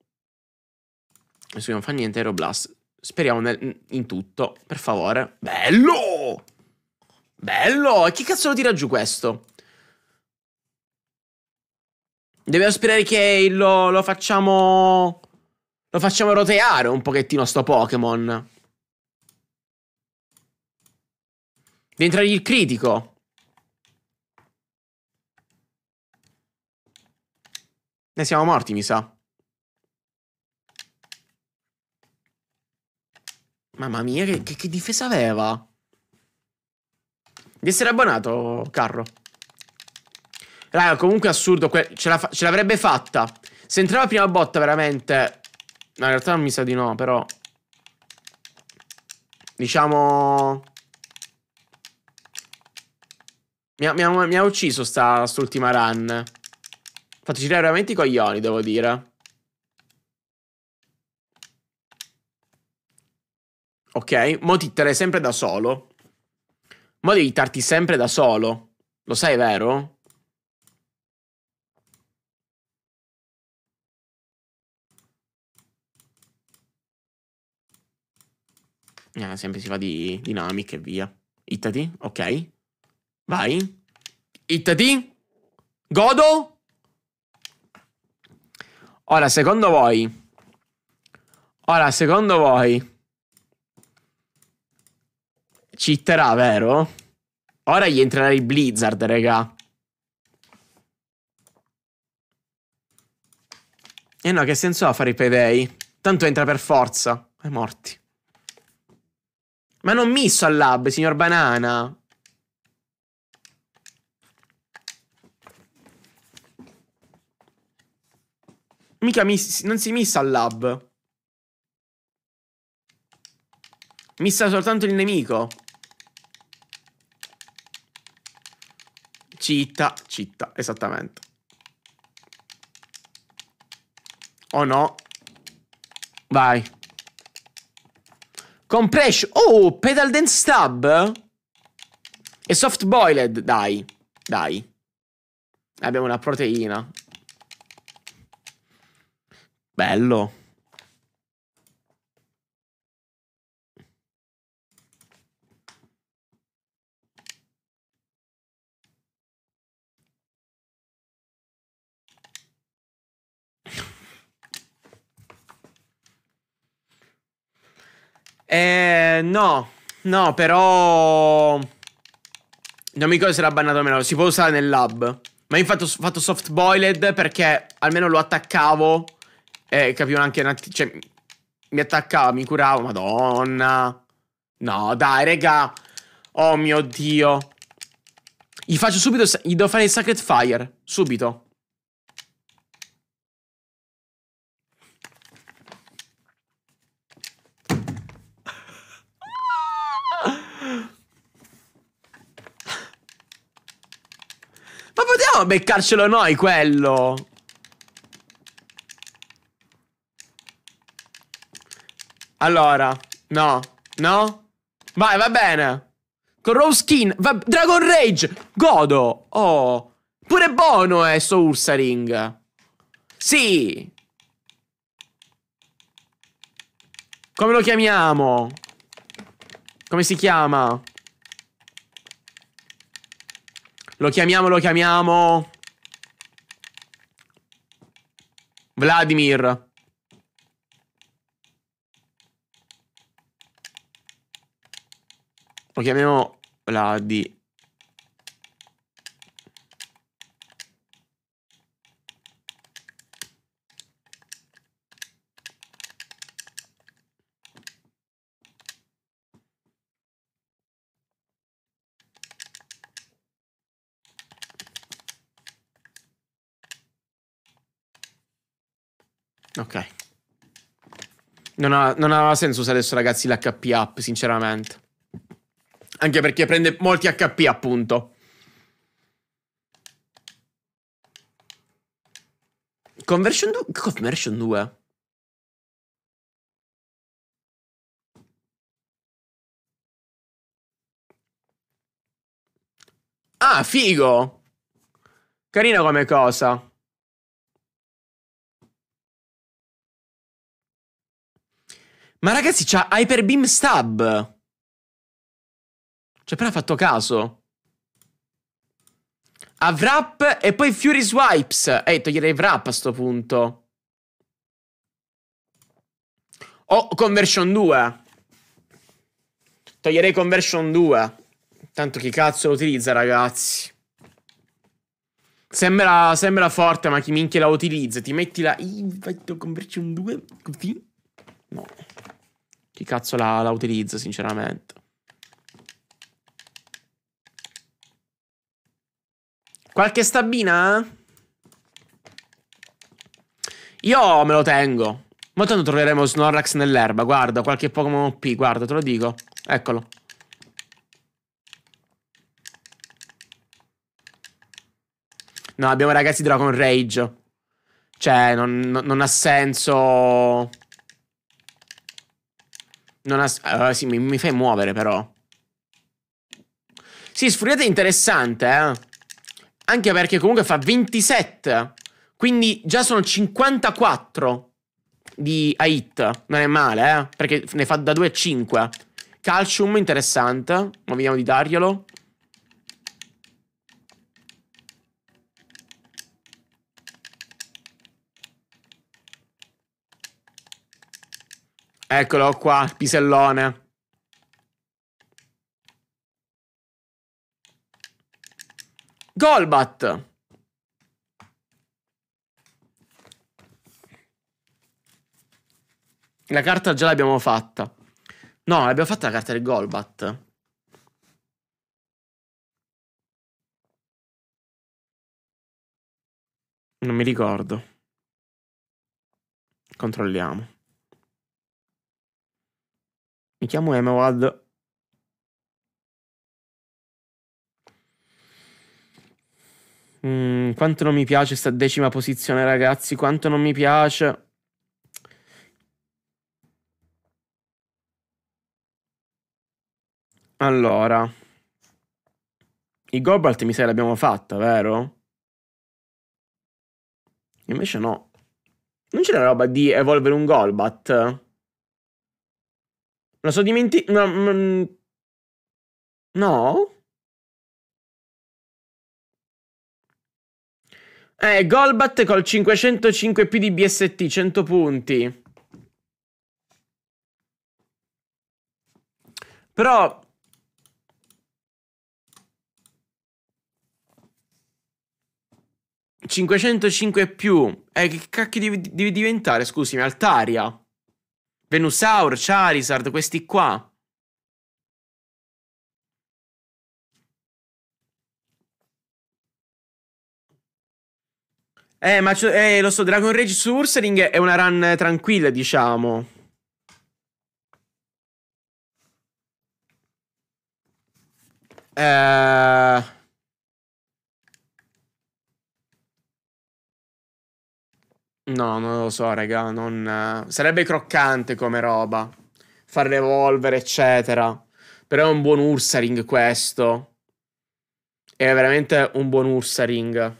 Adesso non fa niente Aeroblast. Speriamo nel, in tutto, per favore. Bello! Bello! E chi cazzo lo tira giù questo? Dobbiamo sperare che lo, lo facciamo... Lo facciamo roteare un pochettino sto Pokémon. Deve entrare il critico. Ne eh, siamo morti, mi sa. Mamma mia, che, che, che difesa aveva. Di essere abbonato, Carro. Raga, comunque è assurdo. ce l'avrebbe fatta. Se entrava prima botta, veramente... No, in realtà non mi sa di no, però... Diciamo... Mi ha, mi ha, mi ha ucciso sta, st'ultima run. Fatto girare veramente i coglioni, devo dire. Ok, mo tittere sempre da solo. Mo devi tarti sempre da solo. Lo sai, vero? Eh, sempre si fa di dinamiche e via. Ittati, ok. Vai. Ittati. Godo. Ora, secondo voi... Ora, secondo voi... Citterà, vero? Ora gli entrerà il Blizzard, raga. E eh no, che senso ha fare i payday? Tanto entra per forza. È morti. Ma non misso al lab, signor Banana. Mica mi, non si missa al lab. Missa soltanto il nemico. Citta, citta, esattamente. O oh no. Vai. Compression. Oh, pedal dance stub. E soft boiled. Dai, dai. Abbiamo una proteina. Bello. Eh, no, no, però... Non mi ricordo se era bannato o meno, si può usare nel lab. Ma infatti ho fatto, soft boiled perché almeno lo attaccavo e capivo anche un attimo... Cioè, mi attaccavo, mi curavo, madonna. No, dai, raga. Oh mio Dio. Gli faccio subito... Gli devo fare il Sacred Fire, subito. a beccarcelo noi quello. Allora, no, no. Vai, va bene. Con Rose Skin, va Dragon Rage, godo. Oh, pure buono è sto Ursaring. Sì. Come lo chiamiamo? Come si chiama? Lo chiamiamo, lo chiamiamo... Vladimir. Lo chiamiamo Vladimir. Non, ha, non aveva senso usare adesso, ragazzi, l'HP up, sinceramente. Anche perché prende molti HP, appunto. Conversion 2? Conversion 2? Ah, figo! Carina come cosa. Ma ragazzi, c'ha Hyper Beam Stab. Cioè, però ha fatto caso. Ha Wrap e poi Fury Swipes. Eh, toglierei Wrap a sto punto. O oh, Conversion 2. Toglierei Conversion 2. Tanto chi cazzo lo utilizza, ragazzi? Sembra, sembra, forte, ma chi minchia la utilizza? Ti metti la... Ih, faccio Conversion 2 così? No. Chi cazzo la, la utilizza, sinceramente. Qualche stabina? Io me lo tengo. Ma tanto troveremo Snorlax nell'erba. Guarda, qualche Pokémon OP. Guarda, te lo dico. Eccolo. No, abbiamo ragazzi Dragon Rage. Cioè, non, non, non ha senso... Non as- uh, sì, mi, mi, fai muovere però. Sì, sfuriate è interessante, eh. Anche perché comunque fa 27. Quindi già sono 54 di hit. Non è male, eh. Perché ne fa da 2 a 5. Calcium, interessante. Ma vediamo di darglielo. Eccolo qua, pisellone. Golbat. La carta già l'abbiamo fatta. No, l'abbiamo fatta la carta di Golbat. Non mi ricordo. Controlliamo. Mi chiamo Emerald. Mm, quanto non mi piace sta decima posizione, ragazzi. Quanto non mi piace. Allora. I Gobalt mi sa l'abbiamo fatta, vero? Invece no. Non c'è la roba di evolvere un Golbat? Me lo so dimenticato. Mm, no. Eh, Golbat col 505 più di BST, 100 punti. Però... ...505 più... Eh, che cacchio devi, devi diventare, scusami, Altaria? Venusaur, Charizard, questi qua. Eh, ma eh, lo so, Dragon Rage su Ursaring è una run tranquilla, diciamo. Eh... No, non lo so, raga, non... Sarebbe croccante come roba. Far revolver, eccetera. Però è un buon Ursaring questo. È veramente un buon Ursaring.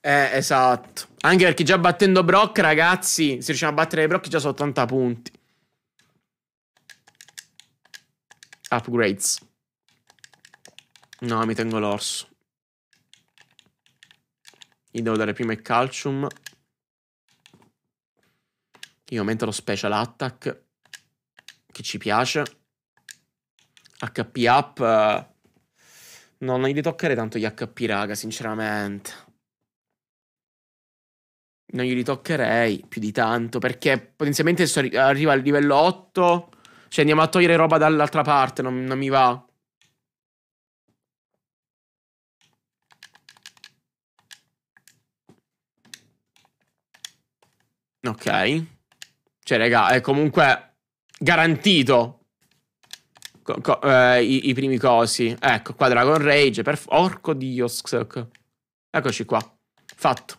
Eh, esatto. Anche perché già battendo Brock, ragazzi, se riusciamo a battere Brock già sono 80 punti. Upgrades. No, mi tengo l'orso. Gli devo dare prima il calcium. Io aumento lo special attack. Che ci piace. HP up. No, eh, non gli toccherei tanto gli HP, raga, sinceramente. Non gli toccherei più di tanto, perché potenzialmente arriva al livello 8. Cioè andiamo a togliere roba dall'altra parte, non, non mi va. Ok. Cioè, raga, è comunque garantito co co eh, i, i, primi cosi. Ecco, qua Dragon Rage. Per Orco di Yosk. Eccoci qua. Fatto.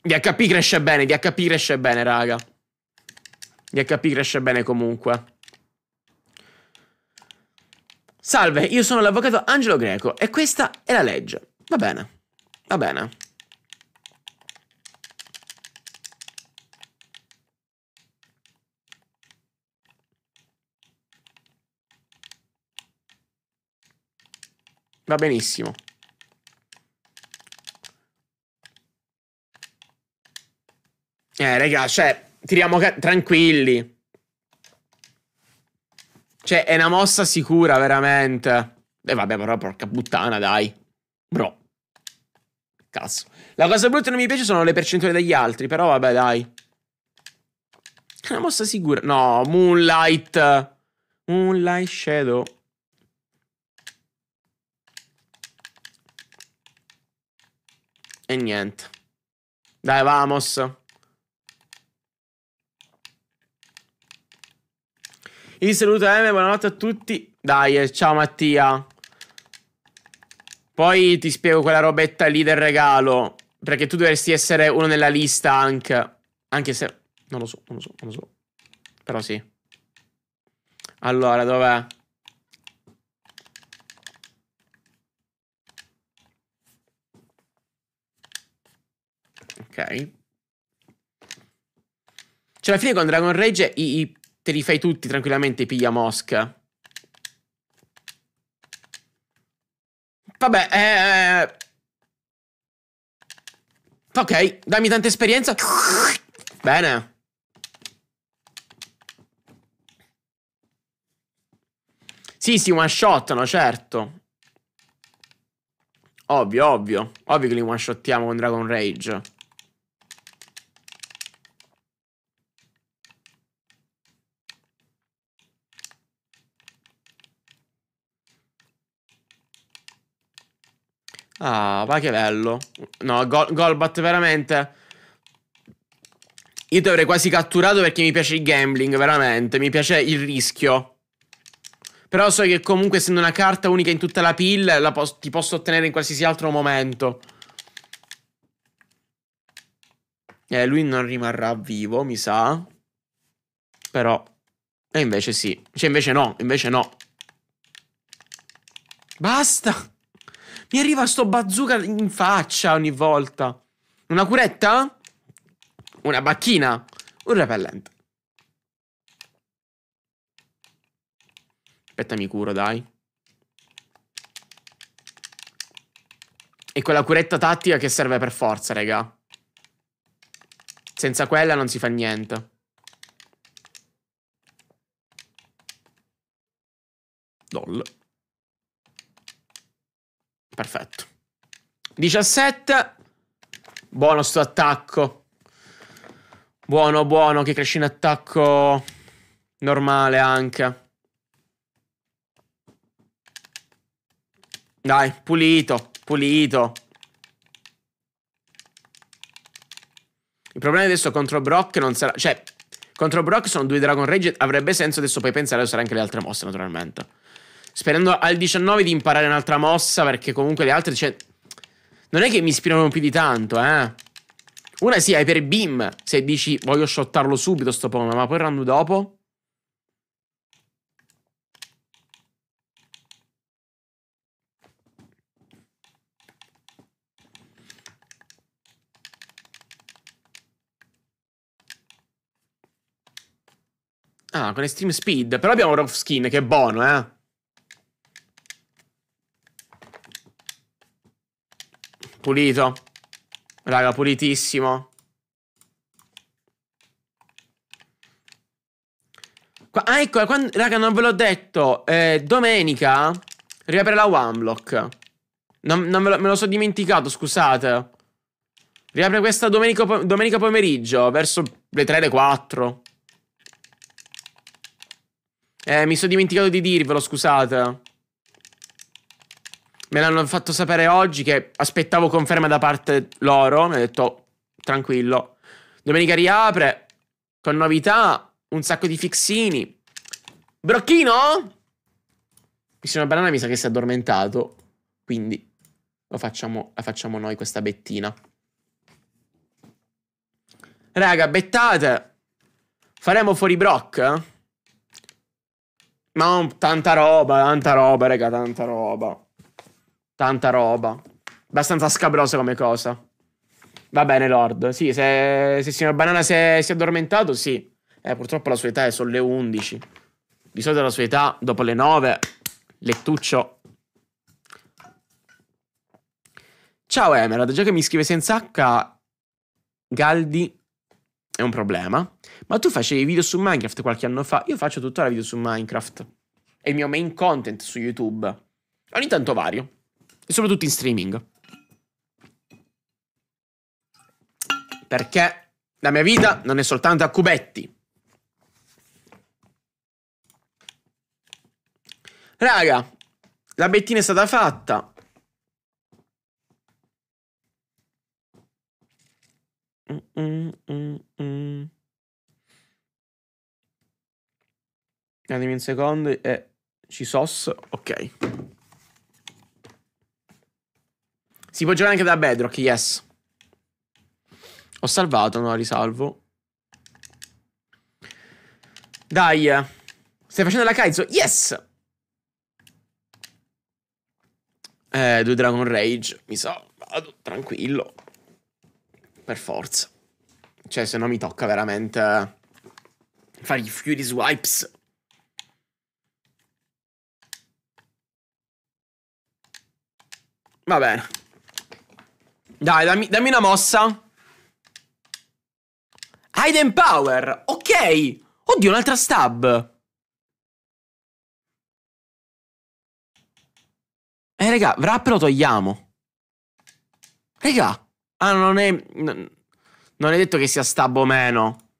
Di HP cresce bene, di HP cresce bene, raga. HP cresce bene comunque. Salve, io sono l'avvocato Angelo Greco e questa è la legge. Va bene, va bene. Va benissimo. Eh, raga, cioè, tiriamo tranquilli. Cioè, è una mossa sicura, veramente. E eh, vabbè, però, porca puttana, dai. Bro. Cazzo. La cosa brutta che non mi piace sono le percentuali degli altri, però vabbè, dai. È una mossa sicura. No, Moonlight. Moonlight Shadow. E niente. Dai, vamos. Vi saluto M, eh, buonanotte a tutti. Dai, eh, ciao Mattia. Poi ti spiego quella robetta lì del regalo. Perché tu dovresti essere uno nella lista anche. Anche se... Non lo so, non lo so, non lo so. Però sì. Allora, dov'è? Cioè, alla fine con Dragon Rage i, i, te li fai tutti tranquillamente, piglia mosca. Vabbè, eh, eh... Ok, dammi tanta esperienza. Bene. Sì, sì, one shotano, certo. Ovvio, ovvio. Ovvio che li one shottiamo con Dragon Rage. Ah, ma che bello. No, Golbat veramente... Io ti avrei quasi catturato perché mi piace il gambling, veramente. Mi piace il rischio. Però so che comunque essendo una carta unica in tutta la pill, pos ti posso ottenere in qualsiasi altro momento. Eh, lui non rimarrà vivo, mi sa. Però... E invece sì. Cioè, invece no, invece no. Basta! Mi arriva sto bazooka in faccia ogni volta. Una curetta? Una bacchina? Un repellente. Aspetta, mi curo, dai. E quella curetta tattica che serve per forza, raga. Senza quella non si fa niente. Doll. Perfetto. 17. Buono sto attacco. Buono, buono, che cresce in attacco normale anche. Dai, pulito, pulito. Il problema adesso contro Brock non sarà... Cioè, contro Brock sono due Dragon Rage, avrebbe senso adesso poi pensare a usare anche le altre mosse, naturalmente sperando al 19 di imparare un'altra mossa, perché comunque le altre, cioè, non è che mi ispirano più di tanto, eh. Una sì, hai per Beam, se dici voglio shottarlo subito sto Pokémon, ma poi round dopo... Ah, con Extreme Speed. Però abbiamo Rough Skin, che è buono, eh. Pulito. Raga, pulitissimo. Qua, ah, ecco, quando, raga, non ve l'ho detto. Eh, domenica riapre la One Block. Non, non me, lo, me, lo, so dimenticato, scusate. Riapre questa domenica, domenica pomeriggio, verso le 3, le 4. Eh, mi sono dimenticato di dirvelo, scusate me l'hanno fatto sapere oggi che aspettavo conferma da parte loro. Mi hanno detto, tranquillo. Domenica riapre, con novità, un sacco di fixini. Brocchino? Mi sono banana, mi sa che si è addormentato. Quindi facciamo, la facciamo noi questa bettina. Raga, bettate. Faremo fuori Brock? Eh? Ma tanta roba, tanta roba, raga, tanta roba. Tanta roba. Abbastanza scabrosa come cosa. Va bene, Lord. Sì, se, se signor Banana si è, si è addormentato, sì. Eh, purtroppo la sua età è solo le 11. Di solito la sua età, dopo le 9, lettuccio. Ciao Emerald, già che mi scrive senza H, Galdi è un problema. Ma tu facevi video su Minecraft qualche anno fa. Io faccio tuttora video su Minecraft. È il mio main content su YouTube. Ogni tanto vario. E soprattutto in streaming. Perché la mia vita non è soltanto a cubetti. Raga, la bettina è stata fatta. Mm, mm, mm, Datemi un secondo e ci sos. Ok. Si può giocare anche da bedrock, yes. Ho salvato, non la risalvo. Dai. Stai facendo la Kaizo? Yes! Eh, due Dragon Rage, mi sa. Vado, tranquillo. Per forza. Cioè, se no mi tocca veramente fare i Fury Swipes. Va bene. Dai, dammi, dammi una mossa. Hidden Power. Ok. Oddio, un'altra stab. Eh, raga, wrap lo togliamo. Raga. Ah, non è... Non è detto che sia stab o meno.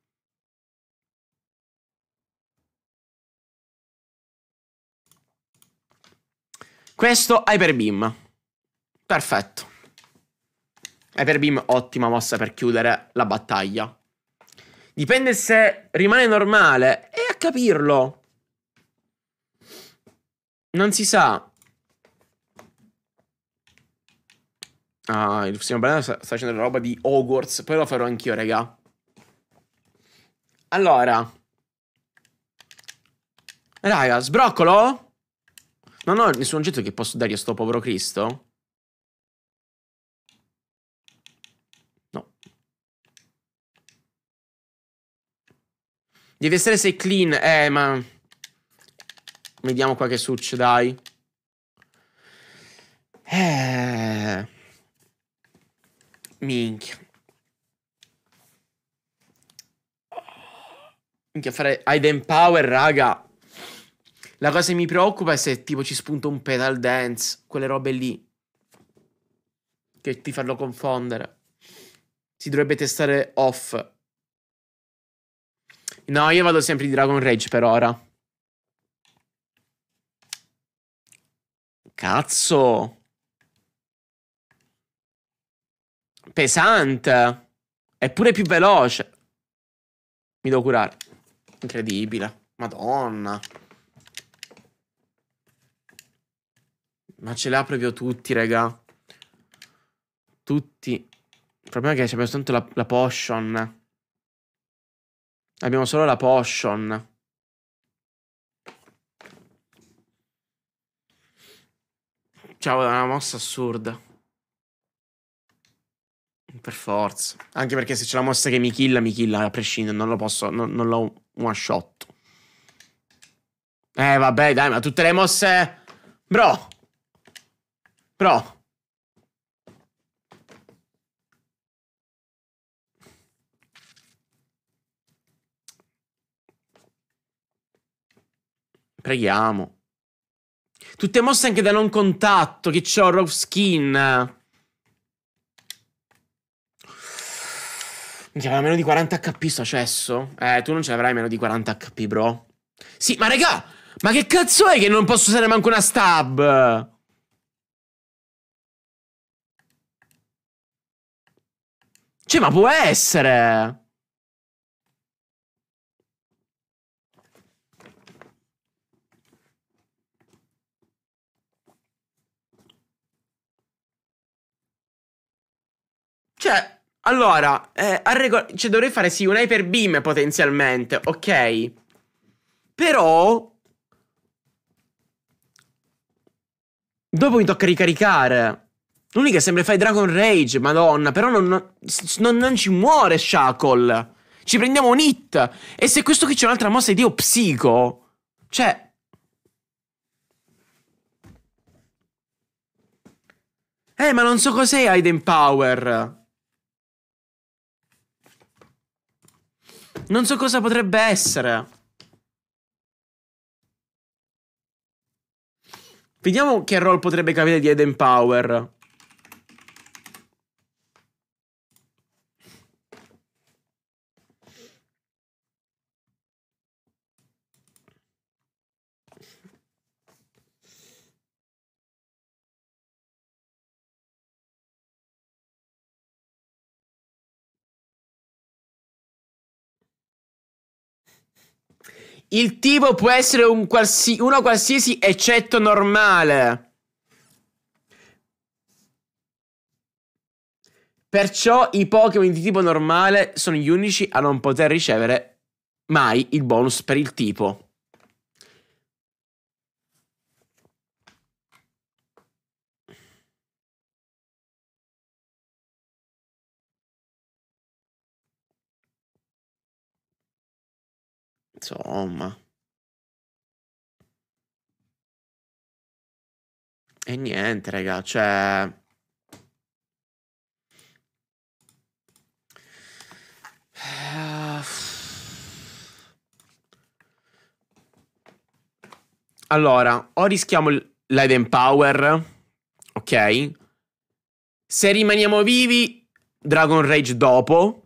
Questo Hyper Beam. Perfetto. Everbeam ottima mossa per chiudere la battaglia. Dipende se rimane normale. È a capirlo. Non si sa. Ah, il prossimo Brandon sta, facendo la roba di Hogwarts. Poi lo farò anch'io, raga. Allora. Raga, sbroccolo? Non ho nessun oggetto che posso dargli a sto povero Cristo. Devi essere sei clean. Eh, ma... Vediamo qua che succede, dai. Eh... Minchia. Minchia, fare Aiden Power, raga. La cosa che mi preoccupa è se tipo ci spunta un pedal dance, quelle robe lì. Che ti fanno confondere. Si dovrebbe testare off. No, io vado sempre di Dragon Rage per ora. Cazzo. Pesante. Eppure più veloce. Mi devo curare. Incredibile. Madonna. Ma ce l'ha proprio tutti, raga. Tutti. Il problema è che c'è soltanto la, la potion. Abbiamo solo la potion. Ciao, è una mossa assurda. Per forza. Anche perché se c'è la mossa che mi killa, mi killa a prescindere. Non lo posso. Non, non l'ho one shot. Eh, vabbè, dai, ma tutte le mosse. Bro. Bro. preghiamo. Tutte mosse anche da non contatto, che c'ho, rough Skin. Mi aveva meno di 40 HP sto cesso? Eh, tu non ce l'avrai meno di 40 HP, bro. Sì, ma regà, ma che cazzo è che non posso usare manco una stab? Cioè, ma può essere... Cioè, allora, eh, regol- cioè, dovrei fare sì un hyperbeam potenzialmente, ok? Però... Dopo mi tocca ricaricare. L'unica è sempre fai Dragon Rage, madonna, però non, non, non ci muore Shackle. Ci prendiamo un hit. E se questo qui c'è un'altra mossa di Dio psico... Cioè... Eh, ma non so cos'è Hidden Power. Non so cosa potrebbe essere. Vediamo che role potrebbe capire di Eden Power. Il tipo può essere un qualsi- uno qualsiasi eccetto normale. Perciò i Pokémon di tipo normale sono gli unici a non poter ricevere mai il bonus per il tipo. Insomma. E niente, raga, cioè... Allora, o rischiamo l'Eden Power, ok? Se rimaniamo vivi, Dragon Rage dopo.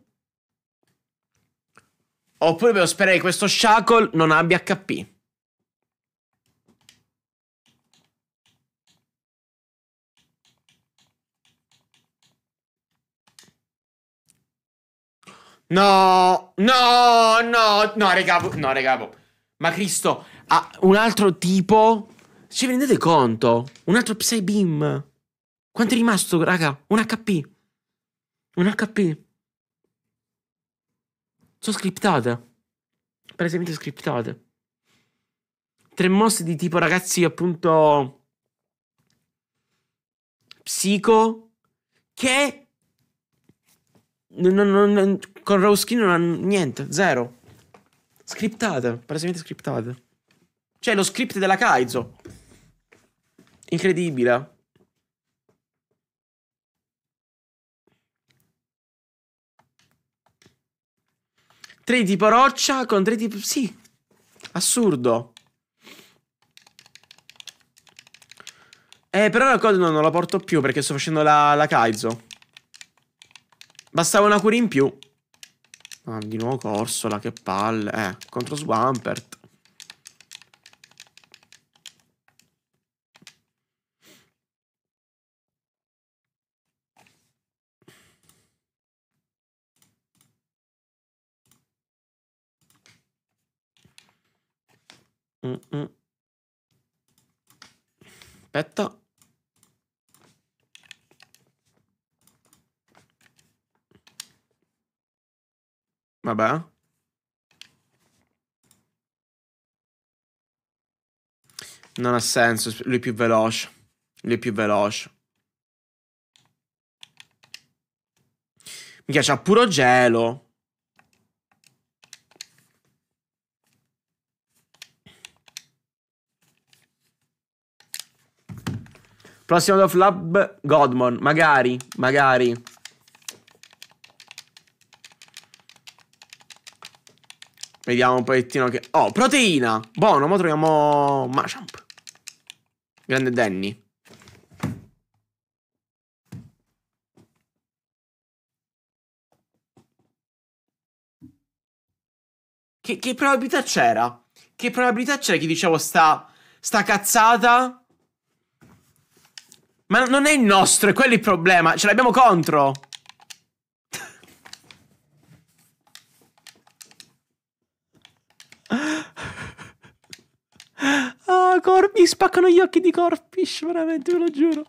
Oppure dobbiamo sperare che questo Shackle non abbia HP. No, no, no, no, raga, no, raga, ma Cristo, ha ah, un altro tipo, ci rendete conto? Un altro Psybeam. quanto è rimasto, raga? Un HP, un HP sono scriptate. Palesemente scriptate. Tre mosse di tipo, ragazzi, appunto. Psico. Che. Non, non, non, con Rowski non hanno niente, zero. Scriptate, palesemente scriptate. Cioè, lo script della Kaizo. Incredibile. 3 tipo roccia con 3 tipo... Sì, assurdo. Eh, però la cosa no, non la porto più perché sto facendo la, la Kaizo. Bastava una cura in più. Ah, di nuovo Corsola, che palle. Eh, contro Swampert. Mm -mm. Aspetta. Vabbè. Non ha senso, lui è più veloce. Lui è più veloce. Mi piace, ha puro gelo. Prossimo Dove Lab, Godmon. Magari, magari. Vediamo un pochettino che... Oh, proteina! Buono, ma troviamo... Machamp. Grande Danny. Che, che probabilità c'era? Che probabilità c'era che dicevo sta... Sta cazzata ma non è il nostro, è quello il problema. Ce l'abbiamo contro. ah, Corp spaccano gli occhi di Corpish, veramente, ve lo giuro.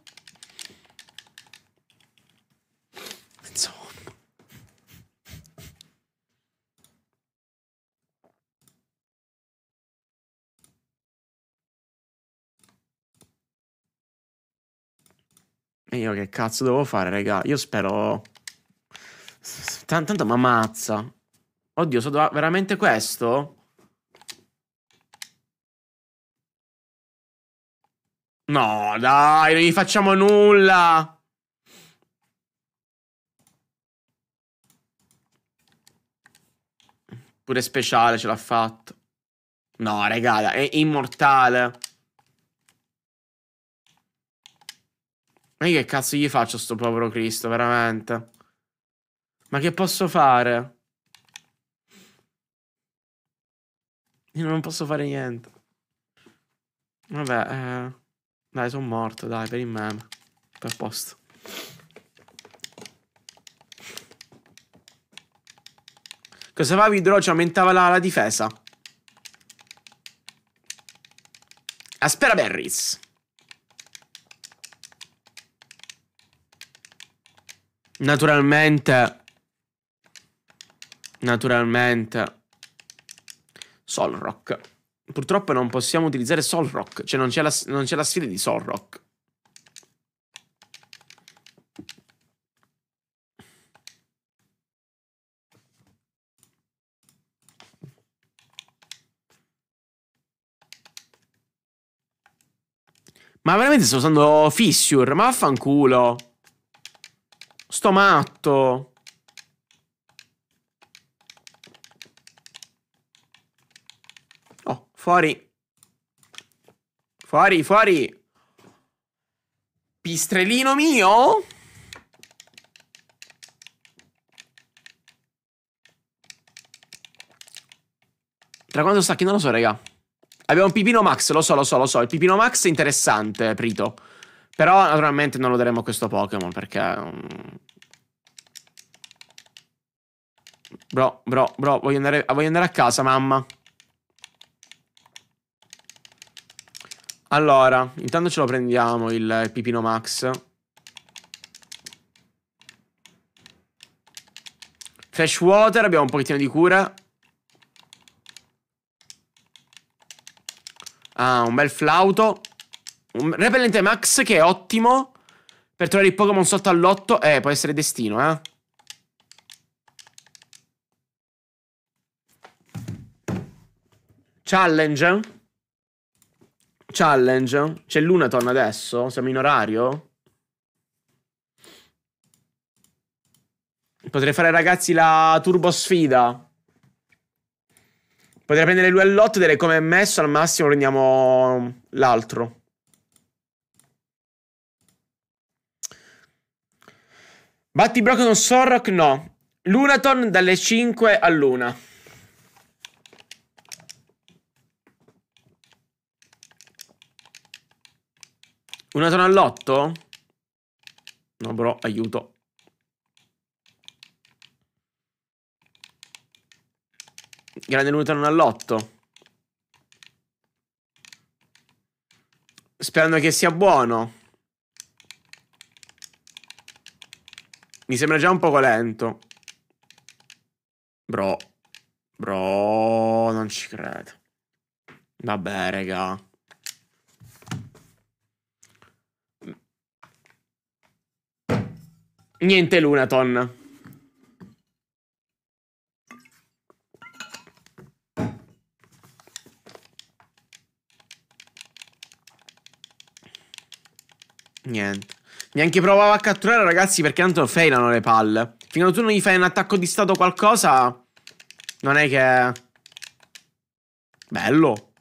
E io che cazzo devo fare, raga? Io spero... Tanto, tanto mi ammazza. Oddio, sono veramente questo? No, dai, non gli facciamo nulla. Pure speciale ce l'ha fatto. No, regala, è immortale. Ma che cazzo gli faccio a sto povero Cristo, veramente? Ma che posso fare? Io non posso fare niente. Vabbè, eh... Dai, sono morto, dai, per il meme. Per posto. Cosa fa Vidro? Ci aumentava la, la difesa. Aspera Berris. Naturalmente... Naturalmente... Solrock. Purtroppo non possiamo utilizzare Solrock. Cioè non c'è la, non la sfida di Solrock. Ma veramente sto usando Fissure? Ma vaffanculo. Sto matto. Oh, fuori. Fuori, fuori. Pistrellino mio? Tra quanto sta? stacchi? Non lo so, raga. Abbiamo un Pipino Max, lo so, lo so, lo so. Il Pipino Max è interessante, Prito. Però naturalmente non lo daremo a questo Pokémon perché... Mm, Bro, bro, bro, voglio andare, voglio andare a casa, mamma. Allora, intanto ce lo prendiamo il Pipino Max. water, abbiamo un pochettino di cura. Ah, un bel flauto. Un repellente Max che è ottimo per trovare i Pokémon sotto all'otto. Eh, può essere destino, eh. Challenge. Challenge. C'è Lunaton adesso? Siamo in orario? Potrei fare ragazzi la turbo sfida. Potrei prendere lui all'otto e vedere come è messo. Al massimo prendiamo l'altro. Batti Broken con Sorok? No. Lunaton dalle 5 all'una. Una tona all'otto? No, bro, aiuto. Grande Newton all'otto. Sperando che sia buono. Mi sembra già un poco lento. Bro. Bro, non ci credo. Vabbè, raga. Niente Lunaton. Niente. Neanche provavo a catturare, ragazzi, perché tanto failano le palle. Finché tu non gli fai un attacco di stato qualcosa, non è che... Bello.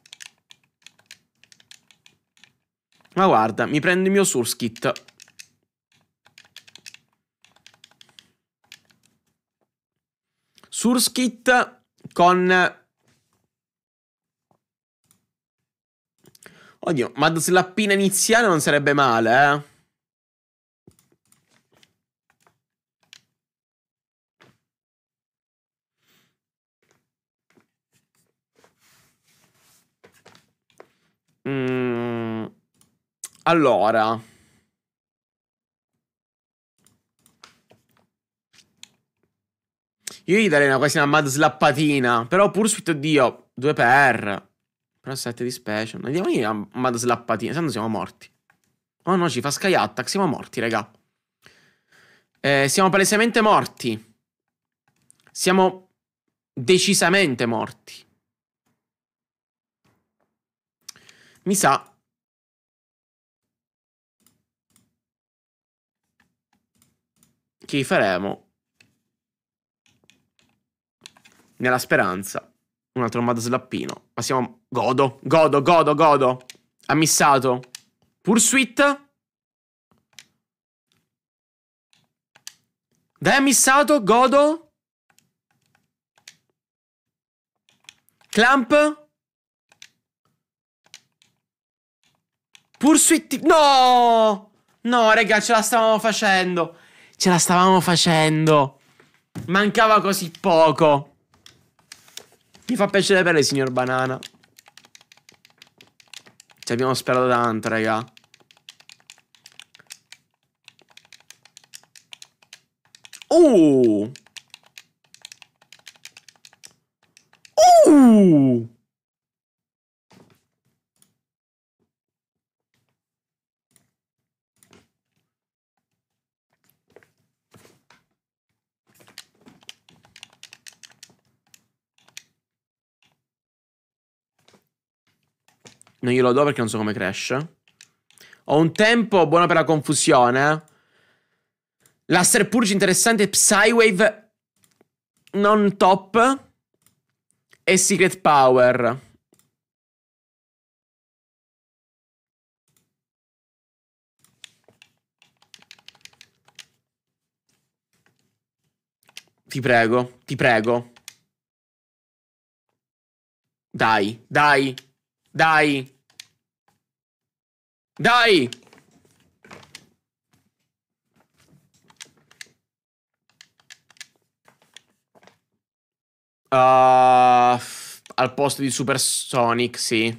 Ma guarda, mi prendo il mio surskit. Surskit con... Oddio, ma slappina iniziale non sarebbe male, eh. Mm. Allora... Io gli darei una, quasi una mad slappatina. Però pur suite, oddio, 2 per. Però 7 di special. Andiamo lì una mad slappatina, se siamo morti. Oh no, ci fa sky attack, siamo morti, raga. Eh, siamo palesemente morti. Siamo decisamente morti. Mi sa che faremo nella speranza. Un altro Mad Slappino. Passiamo. Godo, godo, godo, godo. Ha missato. Pursuit. Dai, ha missato. godo. Clamp. Pursuit. No! No, raga, ce la stavamo facendo. Ce la stavamo facendo. Mancava così poco. Mi fa piacere per lei, signor Banana. Ci abbiamo sperato tanto, raga. Uh! Uh! Non glielo do perché non so come crash. Ho un tempo buono per la confusione. Laster Purge interessante. Psywave non top. E Secret Power. Ti prego, ti prego. Dai, dai. Dai. Dai. Uh, al posto di Super Sonic, sì.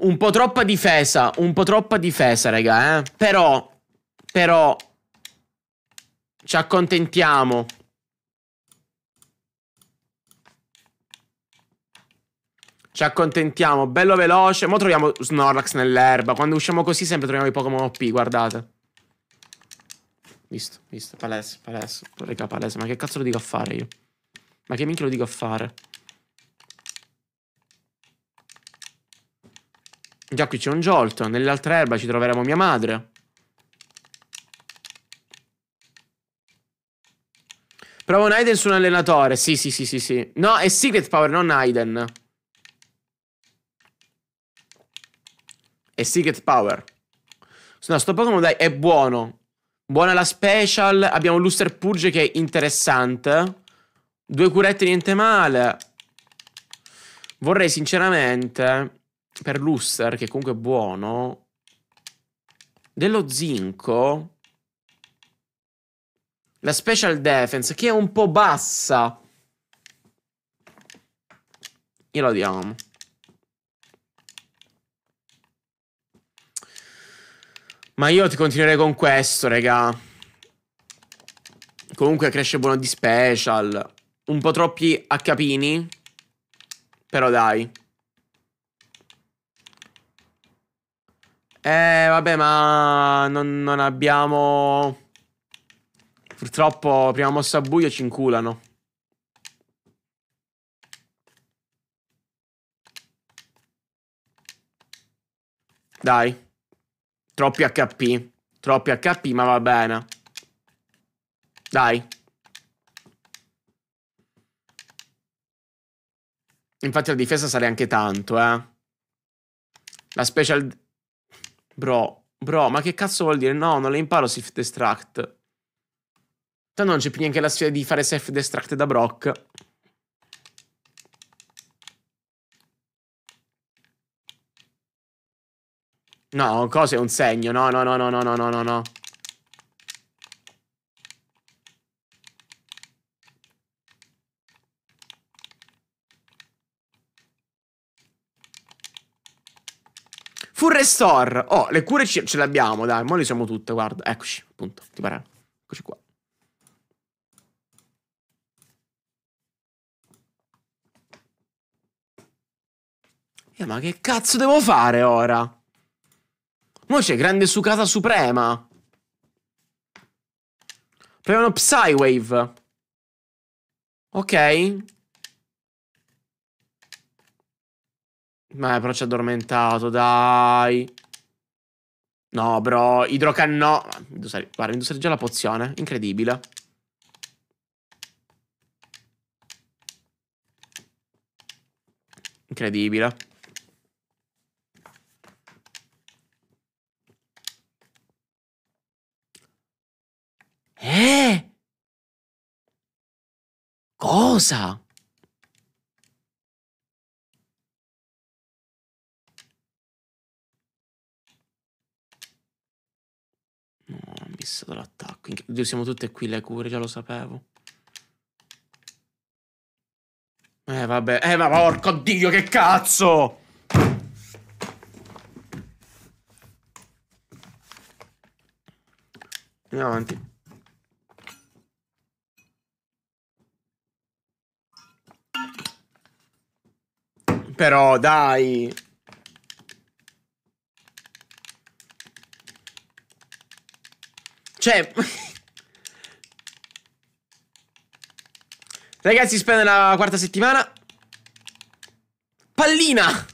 Un po' troppa difesa, un po' troppa difesa, raga, eh. Però, però, ci accontentiamo. Ci accontentiamo, bello veloce. Mo' troviamo Snorlax nell'erba. Quando usciamo così sempre troviamo i Pokémon OP, guardate. Visto, visto, palese, palese. Raga, palese, ma che cazzo lo dico a fare io? Ma che minchia lo dico a fare? Già qui c'è un Jolt, nell'altra erba ci troveremo mia madre. Provo un Aiden su un allenatore, sì, sì, sì, sì, sì. No, è Secret Power, non Aiden. e Secret Power. No, sto Pokémon dai, è buono. Buona la special. Abbiamo Luster Purge che è interessante. Due curette, niente male. Vorrei sinceramente, per Luster, che comunque è buono, dello zinco. La special defense, che è un po' bassa. Glielo diamo. Ma io ti continuerei con questo, raga. Comunque cresce buono di special. Un po' troppi a Però dai. Eh, vabbè, ma non, non abbiamo... Purtroppo, prima mossa a buio ci inculano. Dai. Troppi HP. Troppi HP, ma va bene. Dai. Infatti la difesa sale anche tanto, eh. La special... Bro, bro, ma che cazzo vuol dire? No, non le imparo self-destruct. Tanto non c'è più neanche la sfida di fare self-destruct da Brock. No, un è un segno. No, no, no, no, no, no, no, no, no. Full restore. Oh, le cure ce, ce le abbiamo, dai. Mo le siamo tutte, guarda. Eccoci, appunto. Ti pare? Eccoci qua. Eh, ma che cazzo devo fare ora? Mo c'è grande sucata suprema. Proviamo Psywave. Ok. Ma però ci ha addormentato, dai. No, bro, idrocannò. Guarda, mi indosare già la pozione. Incredibile. Incredibile. Eh? Cosa? No, ho missato l'attacco. Oddio, siamo tutte qui le cure, già lo sapevo. Eh, vabbè. Eh, ma porco Dio, che cazzo! Andiamo avanti. però, dai. Cioè... Ragazzi, spende la quarta settimana. Pallina!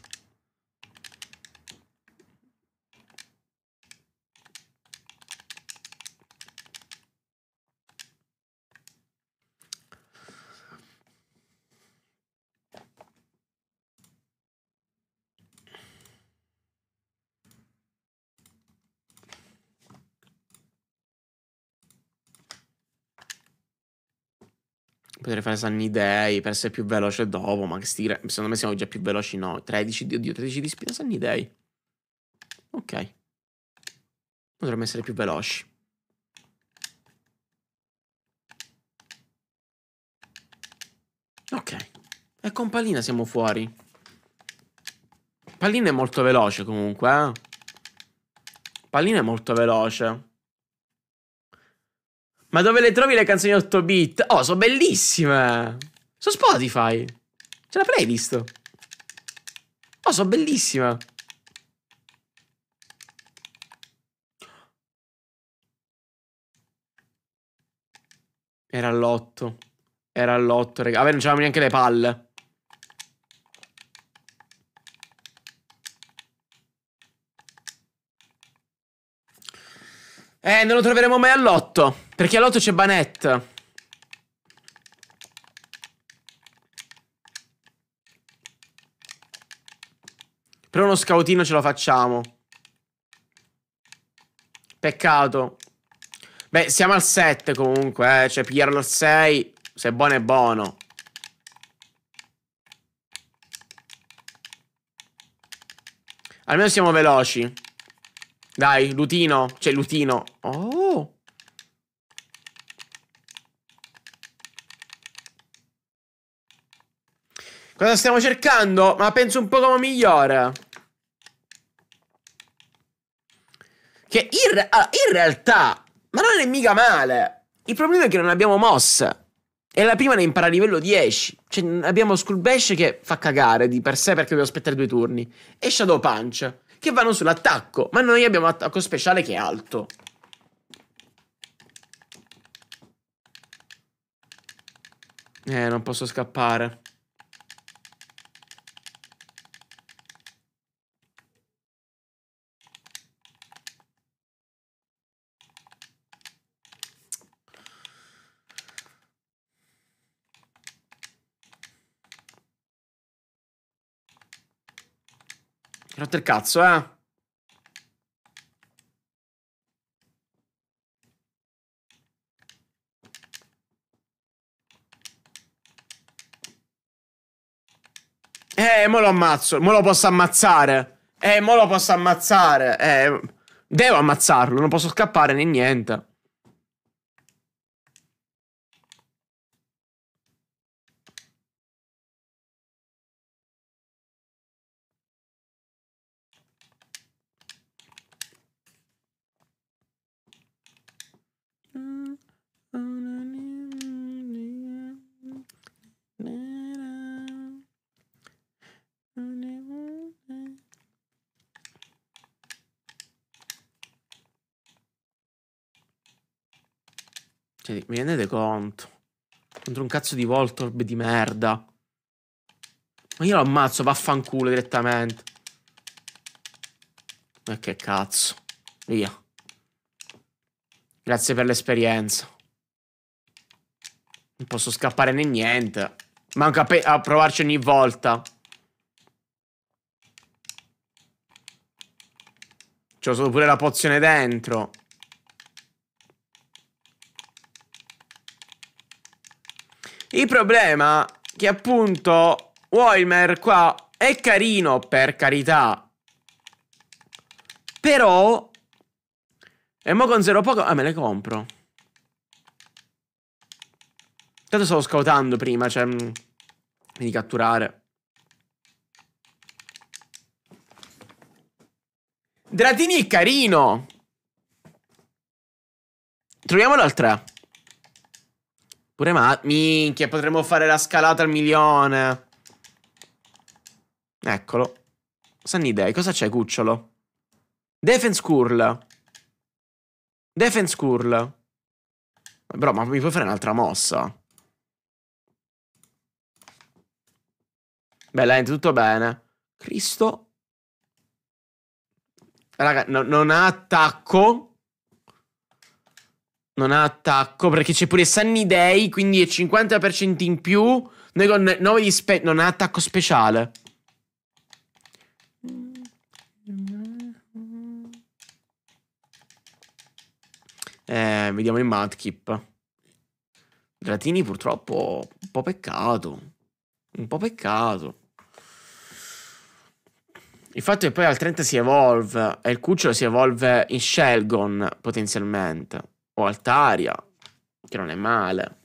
potrei fare Sunny Day per essere più veloce dopo, ma che stile, secondo me siamo già più veloci No, 13, oddio, 13 di spina Sunny Day. Ok. Potremmo essere più veloci. Ok. E con pallina siamo fuori. Pallina è molto veloce comunque, eh? Pallina è molto veloce. Ma dove le trovi le canzoni 8 bit? Oh, sono bellissime. Su Spotify. Ce la playlist. Oh, sono bellissime. Era all'8. Era all'8, raga. Vabbè, non c'erano neanche le palle. Eh, non lo troveremo mai all'otto. Perché all'otto c'è Banet. Però uno scautino ce lo facciamo. Peccato. Beh, siamo al 7 comunque, eh. Cioè, pigliarlo al 6. Se è buono è buono. Almeno siamo veloci. Dai, lutino. C'è lutino. Oh. Cosa stiamo cercando? Ma penso un Pokémon migliore. Che in, ah, in, realtà... Ma non è mica male. Il problema è che non abbiamo mosse. E la prima ne impara a livello 10. Cioè abbiamo Skull Bash che fa cagare di per sé perché devo aspettare due turni. E Shadow Punch che vanno sull'attacco, ma noi abbiamo attacco speciale che è alto. Eh, non posso scappare. Rotto il cazzo, eh. Eh, mo lo ammazzo. Mo lo posso ammazzare. Eh, mo lo posso ammazzare. Eh, devo ammazzarlo. Non posso scappare né niente. conto. Contro un cazzo di Voltorb di merda. Ma io lo ammazzo, vaffanculo direttamente. Ma che cazzo. Via. Grazie per l'esperienza. Non posso scappare né niente. Manca a provarci ogni volta. C'ho solo pure la pozione dentro. Il problema è che appunto Wilmer qua è carino per carità. Però... E mo con zero poco... Ah, me le compro. Tanto stavo scoutando prima, cioè... Mm, di catturare. Dratini è carino. Troviamolo al 3. Pure ma... Minchia, potremmo fare la scalata al milione. Eccolo. Sunny Day, cosa c'è, cucciolo? Defense Curl. Defense Curl. Bro, ma mi puoi fare un'altra mossa? Bella, niente, tutto bene. Cristo. Raga, no, non ha attacco. Non ha attacco perché c'è pure Sunny Day, quindi è 50% in più. Noi con 9 di spe... Non ha attacco speciale. Eh, vediamo il Madkip. Dratini purtroppo un po' peccato. Un po' peccato. Il fatto è che poi al 30 si evolve e il cucciolo si evolve in Shelgon potenzialmente o Altaria, che non è male.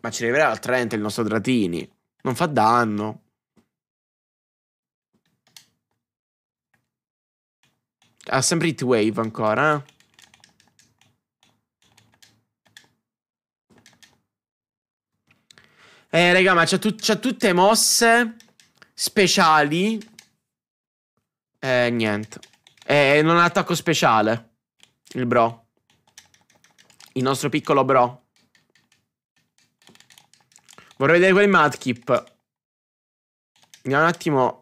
Ma ci arriverà al 30 il nostro Dratini. Non fa danno. Ha sempre hit wave ancora, eh? eh raga, ma c'ha, tu tutte mosse speciali. Eh, niente. Eh, non ha attacco speciale. Il bro. Il nostro piccolo bro. Vorrei vedere quel Madkip. Andiamo un attimo.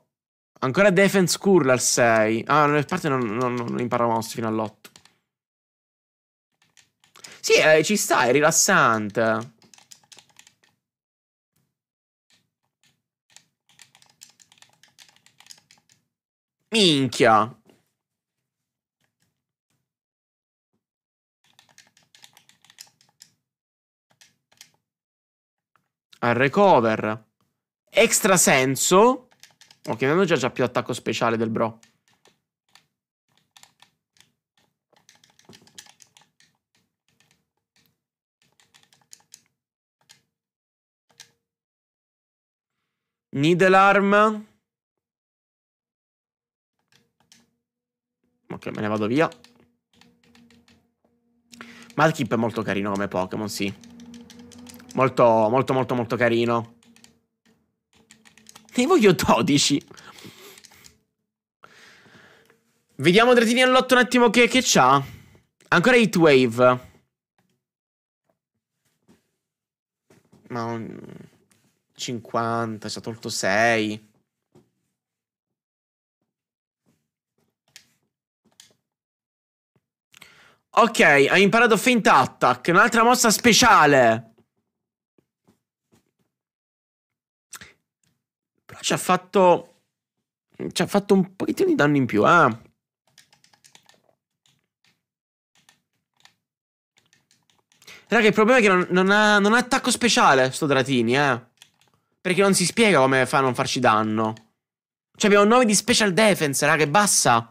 Ancora Defense Curl al 6. Ah, a parte non, non, non impara mosse fino all'8. Sì, eh, ci sta, è rilassante. Minchia. al recover. senso. Ok, non già, già più attacco speciale del bro. Needle arm. Ok, me ne vado via. Malkip è molto carino come Pokémon, sì. Molto, molto, molto, molto carino. Ne voglio 12. Vediamo Dratini all'otto un attimo che, che c'ha. Ancora Heatwave. Ma un... 50, ci ha tolto 6. Ok, ha imparato Faint Attack, un'altra mossa speciale. ci ha fatto ci ha fatto un pochettino di danno in più ah Raga, il problema è che non, non, ha, non ha attacco speciale sto Dratini, eh. Perché non si spiega come fa a non farci danno. Cioè abbiamo 9 di special defense, raga, è bassa.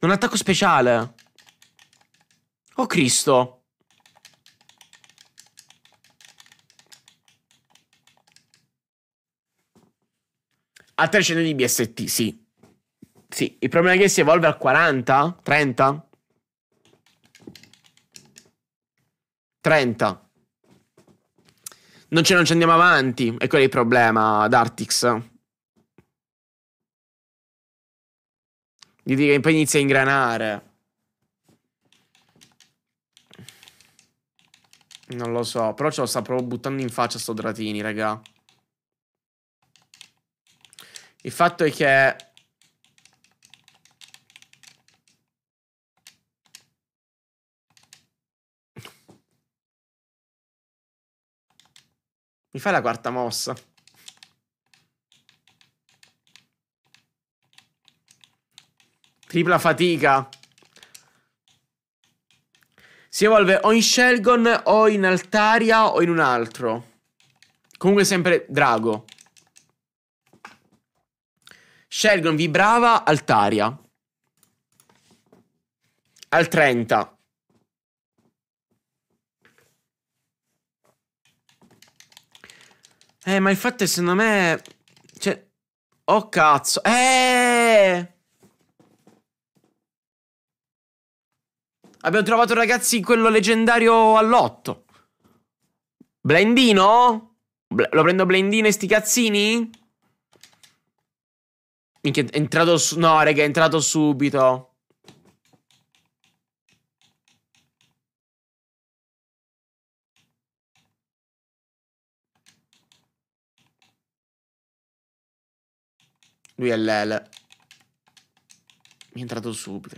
Non attacco speciale. Oh Cristo. a 300 di BST, sì. Sì, il problema è che si evolve al 40, 30. 30. Non, non ci andiamo avanti. E quello è il problema d'Artix. Gli dico che poi inizia a ingranare. Non lo so, però ce lo sta proprio buttando in faccia sto Dratini, raga. Il fatto è che... Mi fai la quarta mossa. Tripla fatica. Si evolve o in Shelgon o in Altaria o in un altro. Comunque sempre Drago. Shelgon vibrava Altaria. Al 30. Eh, ma infatti secondo me... Cioè... Oh cazzo. Eh! Abbiamo trovato ragazzi quello leggendario all'otto. Blendino? Bl lo prendo blendino e sti cazzini? Minchia, è entrato su... No, raga, è entrato subito. Lui è l'L. Mi è entrato subito.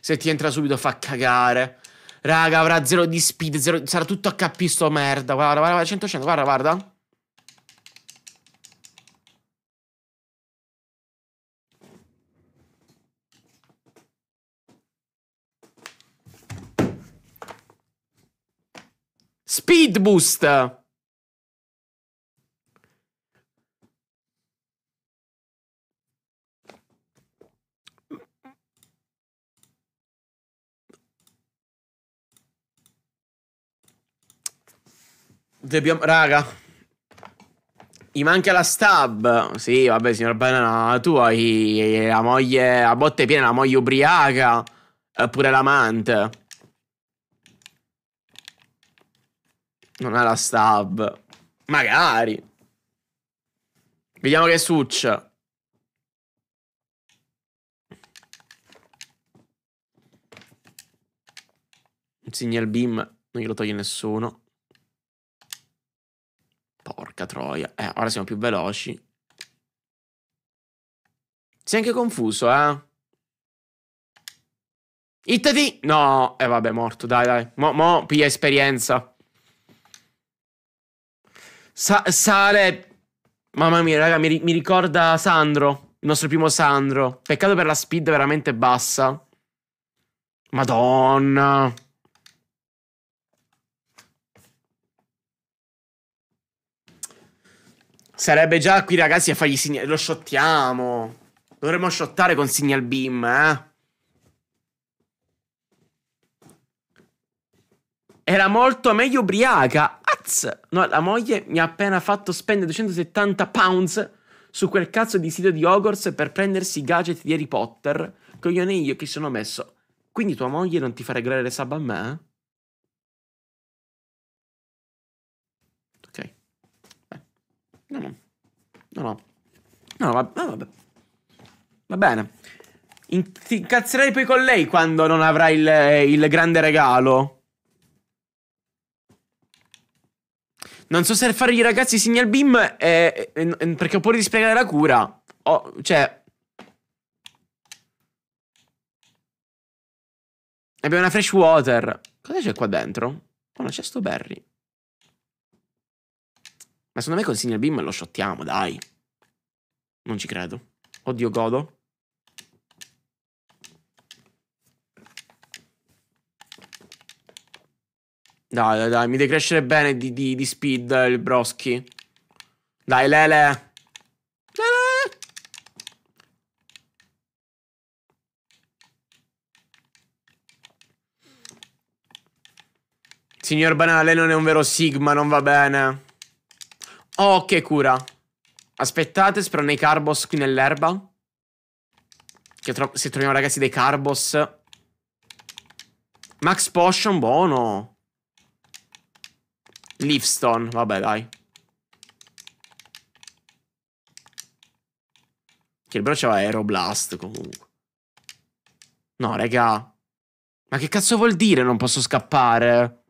Se ti entra subito fa cagare. Raga, avrà 0 di speed, zero... sarà tutto HP sto merda. Guarda, guarda, 100, 100, guarda, guarda. Speed Boost. Dobbiamo, raga. Gli manca la stab. Sì, vabbè, signor Banana, tu hai la moglie a botte piena, la moglie ubriaca, pure l'amante. Non ha la stab. Magari. Vediamo che succia. Un al beam, non glielo toglie nessuno. Porca troia. Eh, ora siamo più veloci. Sei anche confuso, eh? Ittati! No! E eh, vabbè, morto, dai, dai. Mo, mo piglia esperienza. Sa Sale. Mamma mia, raga, mi, ri mi ricorda Sandro. Il nostro primo Sandro. Peccato per la speed veramente bassa. Madonna. Sarebbe già qui, ragazzi, a fargli segnali. Lo shottiamo. Dovremmo shottare con signal beam, eh. Era molto meglio ubriaca. Az! No, la moglie mi ha appena fatto spendere 270 pounds su quel cazzo di sito di Hogwarts per prendersi i gadget di Harry Potter. Coglione io che sono messo. Quindi tua moglie non ti fa regalare le sub a me? Eh? Ok. Beh. No, no. No, no. No, va, no, ah, vabbè. Va bene. In- ti incazzerai poi con lei quando non avrai il, eh, il grande regalo. non so se fare i ragazzi signal beam è, eh, è, eh, è, perché ho paura di spiegare la cura. Oh, cioè... Abbiamo una fresh water. Cosa c'è qua dentro? Oh, una c'è berry. Ma secondo me con signal beam lo shottiamo, dai. Non ci credo. Oddio, godo. Dai, dai, dai, mi deve crescere bene di, di, di speed eh, il broski. Dai, Lele. Lele. Signor Banale, non è un vero Sigma, non va bene. Oh, che cura. Aspettate, spero nei Carbos qui nell'erba. Che tro se troviamo, ragazzi, dei Carbos. Max Potion, buono. Leafstone, vabbè dai. Che il però c'aveva Aeroblast comunque. No, raga. Ma che cazzo vuol dire non posso scappare?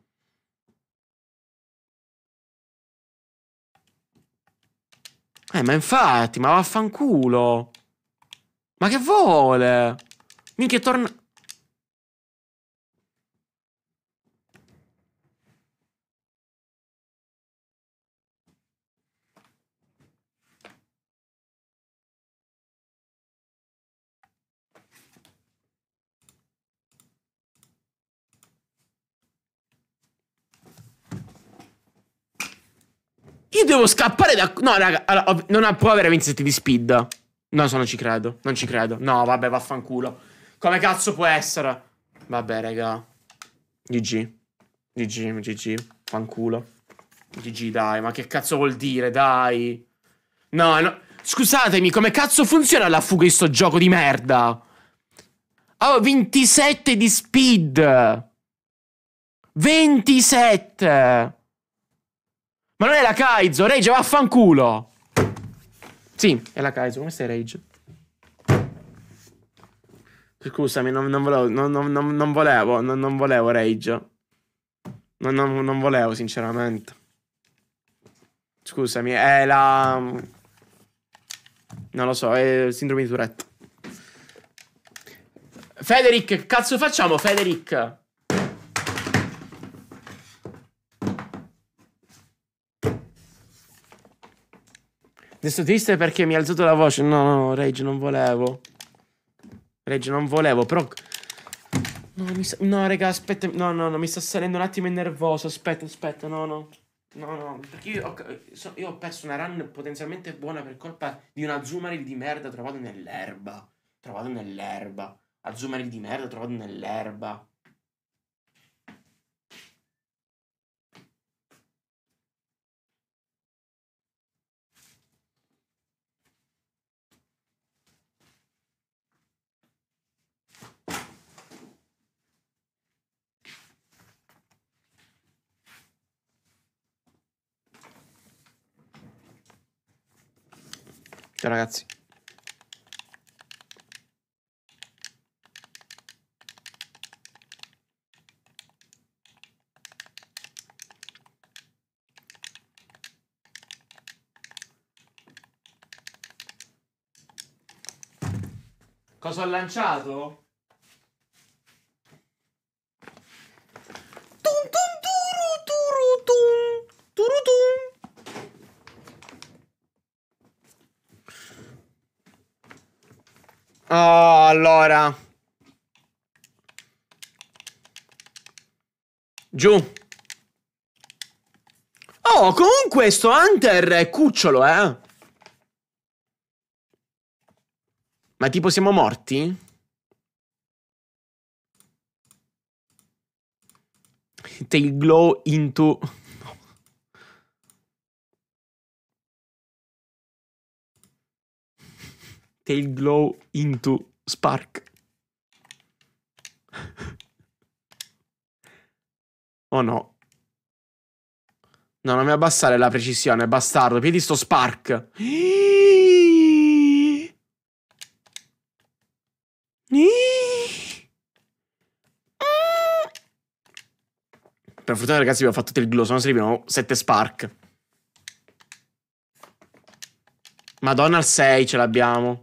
Eh, ma infatti, ma vaffanculo. Ma che vuole? Minchia, torna... Io devo scappare da... No, raga, allora, non può avere 27 di speed. No, so, non ci credo. Non ci credo. No, vabbè, vaffanculo. Come cazzo può essere? Vabbè, raga. GG. GG, GG. Fanculo. GG, dai. Ma che cazzo vuol dire, dai? No, no. Scusatemi, come cazzo funziona la fuga in sto gioco di merda? Oh, 27 di speed. 27. Ma non è la Kaizo, Rage, vaffanculo! Sì, è la Kaizo, come stai Rage? Scusami, non, non volevo, non, non, non volevo, non, volevo Rage. non volevo, sinceramente. Scusami, è la... Non lo so, è sindrome di Tourette. Federic, cazzo facciamo, Federic? Ne sto triste perché mi ha alzato la voce. No, no, no, Rage, non volevo. Rage, non volevo, però... No, mi sa... no, raga, aspetta. No, no, no, mi sta salendo un attimo il nervoso. Aspetta, aspetta, no, no. No, no, perché io ho, io ho perso una run potenzialmente buona per colpa di un Azumaril di merda trovato nell'erba. Trovato nell'erba. Azumaril di merda trovato nell'erba. Ciao ragazzi. Cosa ho lanciato? Oh, allora. Giù. Oh, comunque sto Hunter è cucciolo, eh. Ma tipo siamo morti? Take glow into... Tail Glow into Spark. oh no. No, non mi abbassare la precisione, bastardo. Piedi sto Spark. Per fortuna, ragazzi, abbiamo fatto il glow, se no servivano 7 Spark. Madonna al 6 ce l'abbiamo.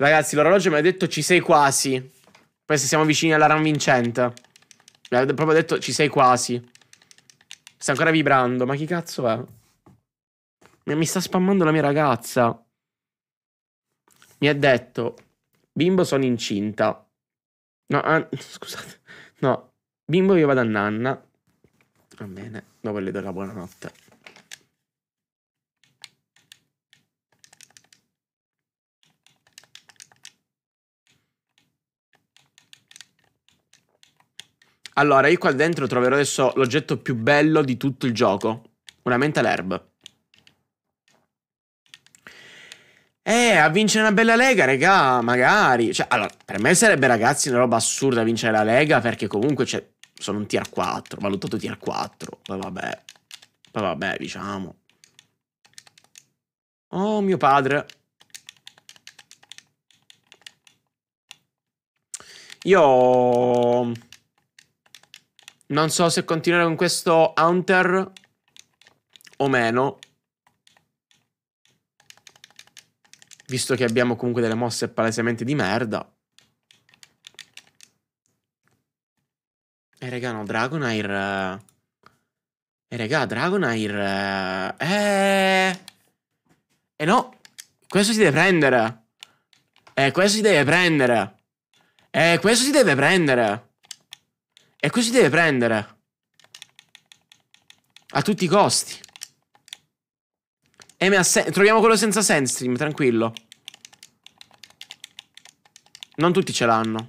Ragazzi, l'orologio mi ha detto ci sei quasi. Poi se siamo vicini alla run vincente. Mi ha proprio detto ci sei quasi. Sta ancora vibrando. Ma chi cazzo è? Mi sta spammando la mia ragazza. Mi ha detto, bimbo sono incinta. No, ah, scusate. No, bimbo io vado a nanna. Va bene, dopo le do la buonanotte. Allora, io qua dentro troverò adesso l'oggetto più bello di tutto il gioco. Una mental herb. Eh, a vincere una bella lega, regà, magari. Cioè, allora, per me sarebbe, ragazzi, una roba assurda vincere la lega, perché comunque c'è... Cioè, sono un tier 4, valutato tier 4. Poi vabbè, poi vabbè, diciamo. Oh, mio padre. Io... Non so se continuare con questo Hunter o meno. Visto che abbiamo comunque delle mosse palesemente di merda. E eh, raga, no, Dragonair... E eh, eh, raga, Dragonair... Eh... E no, questo si deve prendere. E questo si deve prendere. E questo si deve prendere. E così deve prendere. A tutti i costi. E troviamo quello senza sandstream, tranquillo. Non tutti ce l'hanno.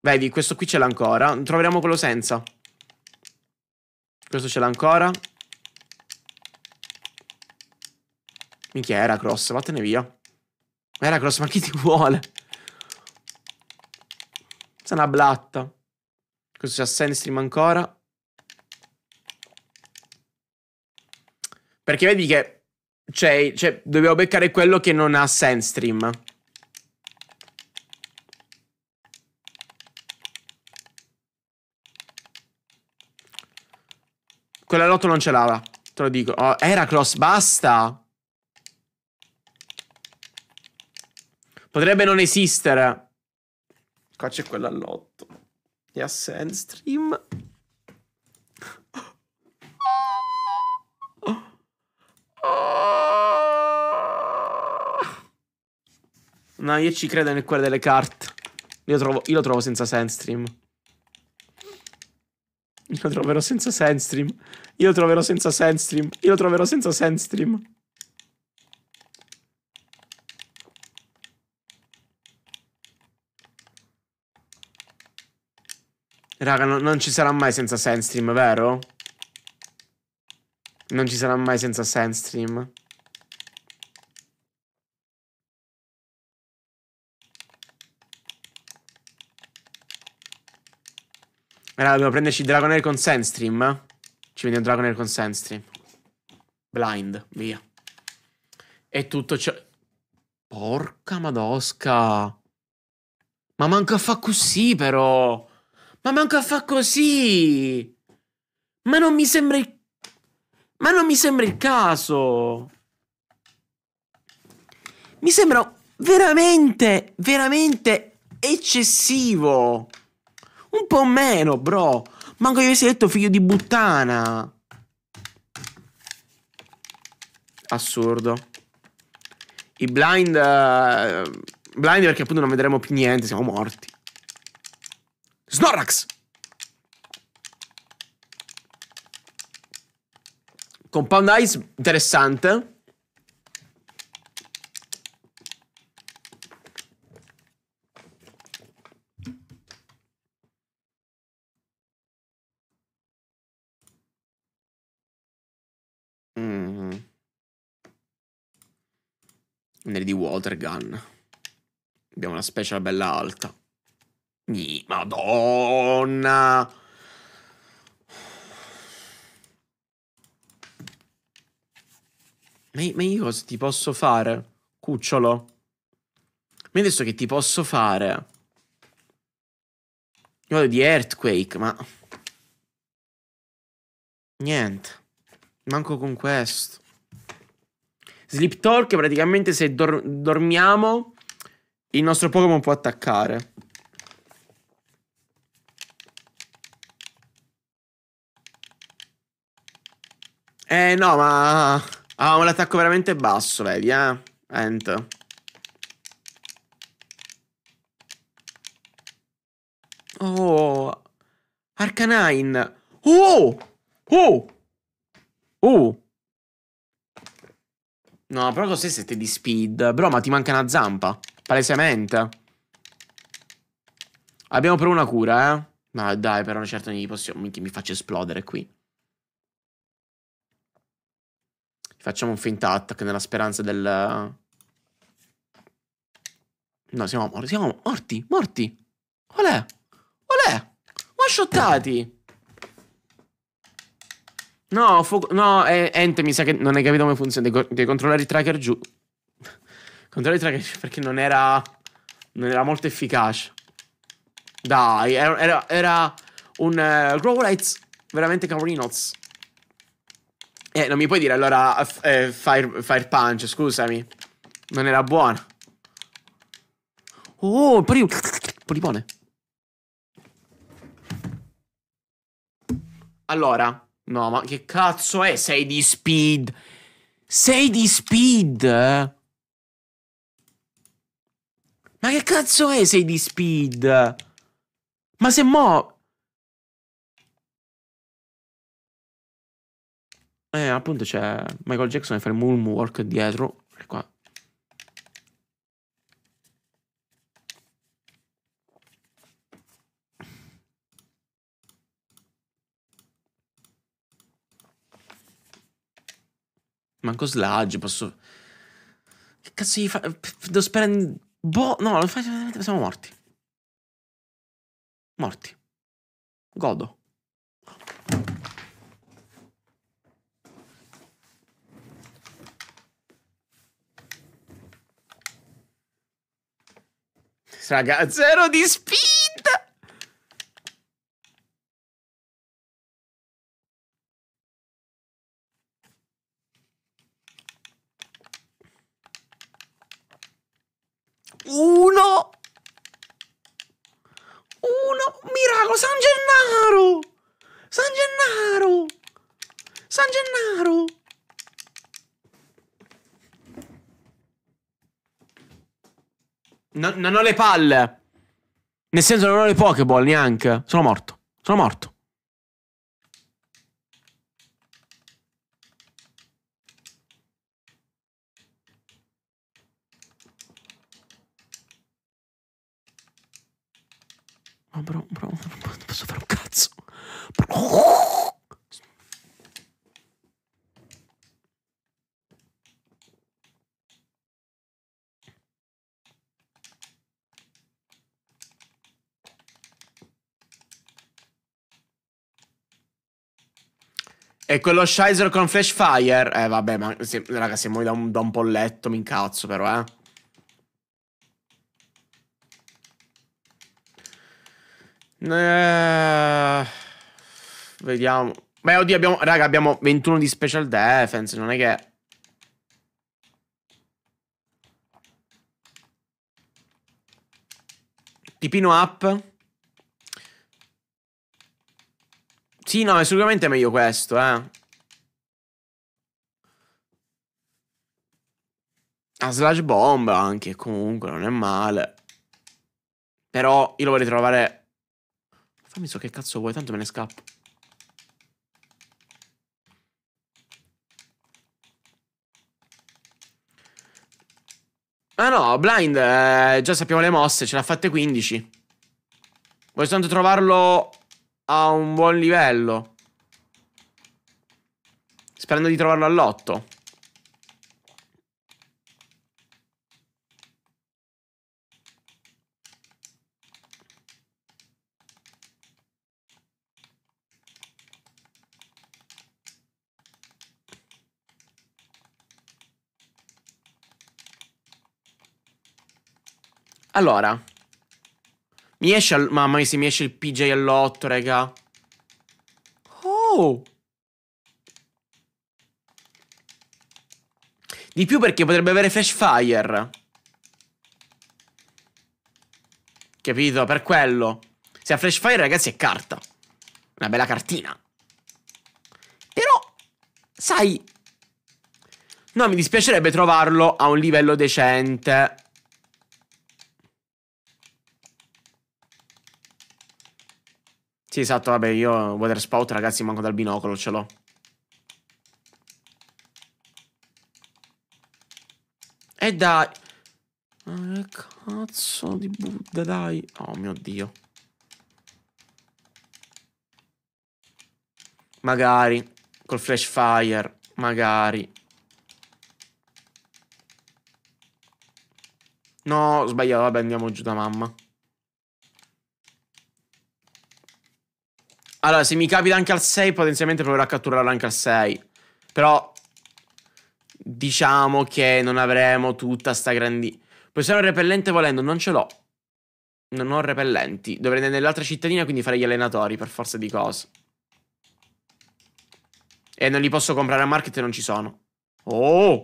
Vedi, questo qui ce l'ha ancora. Troveremo quello senza. Questo ce l'ha ancora. Minchia, era cross, vattene via. Era cross, ma chi ti vuole? Sei una blatta. Questo c'è Sandstream ancora. Perché vedi che... Cioè, cioè, dobbiamo beccare quello che non ha Sandstream. Quella lotto non ce l'ha, te lo dico. Oh, Heracross, basta! Potrebbe non esistere. Qua c'è quella lotto. Yes, a Sandstream. No, io ci credo nel cuore delle carte. Io, trovo, io lo trovo senza Sandstream. Io lo troverò senza Sandstream. Io lo troverò senza Sandstream. Io lo troverò senza Sandstream. Raga, no, non ci sarà mai senza Sandstream, vero? Non ci sarà mai senza Sandstream. Raga, dobbiamo prenderci Dragon Air con Sandstream. Ci vediamo Dragonair con Sandstream. Blind, via. E tutto ciò... Porca madosca. Ma manca fa così, però. Ma manco a fa così! Ma non mi sembra il... Ma non mi sembra il caso! Mi sembra veramente, veramente eccessivo! Un po' meno, bro! Manco io avessi detto figlio di buttana! Assurdo. I blind... Uh, blind perché appunto non vedremo più niente, siamo morti. Snorlax! Compound Ice, interessante. Mm. Neri di Water Gun. Abbiamo una special bella alta. Madonna! Ma io cosa ti posso fare? Cucciolo. Ma adesso che ti posso fare? Io vado di Earthquake, ma... Niente. Manco con questo. Sleep Talk praticamente se dor dormiamo il nostro Pokémon può attaccare. Eh no, ma ha un attacco veramente basso, vedi, eh? Ent. Oh, Arcanine. Oh! Oh! Oh! No, però cos'è 7 di speed? Bro, ma ti manca una zampa. Palesemente. Abbiamo però una cura, eh? Ma dai, però una certa mi, possiamo, mi faccio esplodere qui. Facciamo un feint attack nella speranza del... No, siamo morti. Siamo morti. Morti. Olè. Olè. One shottati. No, no eh, Ente, mi sa che non hai capito come funziona. Devi, controllare i tracker giù. controllare i tracker giù perché non era... Non era molto efficace. Dai, era... Era, era un... Uh, eh, grow lights. Veramente carinots. Eh, non mi puoi dire allora eh, fire, fire Punch, scusami. Non era buono. Oh, poli polipone. Allora, no, ma che cazzo è? Sei di speed. Sei di speed. Ma che cazzo è? Sei di speed. Ma se mo... Eh, appunto c'è Michael Jackson che fa il moonwalk dietro. Qua. Manco sludge, posso... Che cazzo gli fa... Devo sperare... Boh, no, lo faccio... Siamo morti. Morti. Godo. Raga, zero di spinta! Uno! Uno! Miracolo, San Gennaro! San Gennaro! San Gennaro! No, non ho le palle. Nel senso, non ho le Pokéball neanche. Sono morto. Sono morto. Ma oh, bro, bro, non posso fare un cazzo. Bro. E quello Shizer con Flash Fire? Eh, vabbè, ma se, raga, se muoio da un, da un polletto mi incazzo però, eh. eh vediamo. Beh, oddio, abbiamo, raga, abbiamo 21 di special defense, non è che... Tipino up. Sì, no, è sicuramente meglio questo, eh. A slash bomb anche, comunque, non è male. Però io lo vorrei trovare... Fammi so che cazzo vuoi, tanto me ne scappo. Ah no, blind, eh, già sappiamo le mosse, ce l'ha fatte 15. Voglio soltanto trovarlo a un buon livello. Sperando di trovarlo all'otto. Allora mi esce, al... mamma mia, se mi esce il PJ all'8, raga. Oh! Di più perché potrebbe avere flash fire. Capito? Per quello. Se ha flash fire, ragazzi, è carta. Una bella cartina. Però, sai... No, mi dispiacerebbe trovarlo a un livello decente. Sì, esatto, vabbè, io Weather Spout, ragazzi, manco dal binocolo, ce l'ho. E dai... Eh, cazzo di Buddha, dai. Oh mio Dio. Magari. Col flash fire. Magari. No, ho sbagliato. Vabbè, andiamo giù da mamma. Allora, se mi capita anche al 6, potenzialmente proverò a catturarlo anche al 6. Però, diciamo che non avremo tutta sta grandi... Possiamo il repellente volendo, non ce l'ho. Non ho repellenti. Dovrei andare nell'altra cittadina, quindi fare gli allenatori, per forza di cose. E non li posso comprare a market non ci sono. Oh!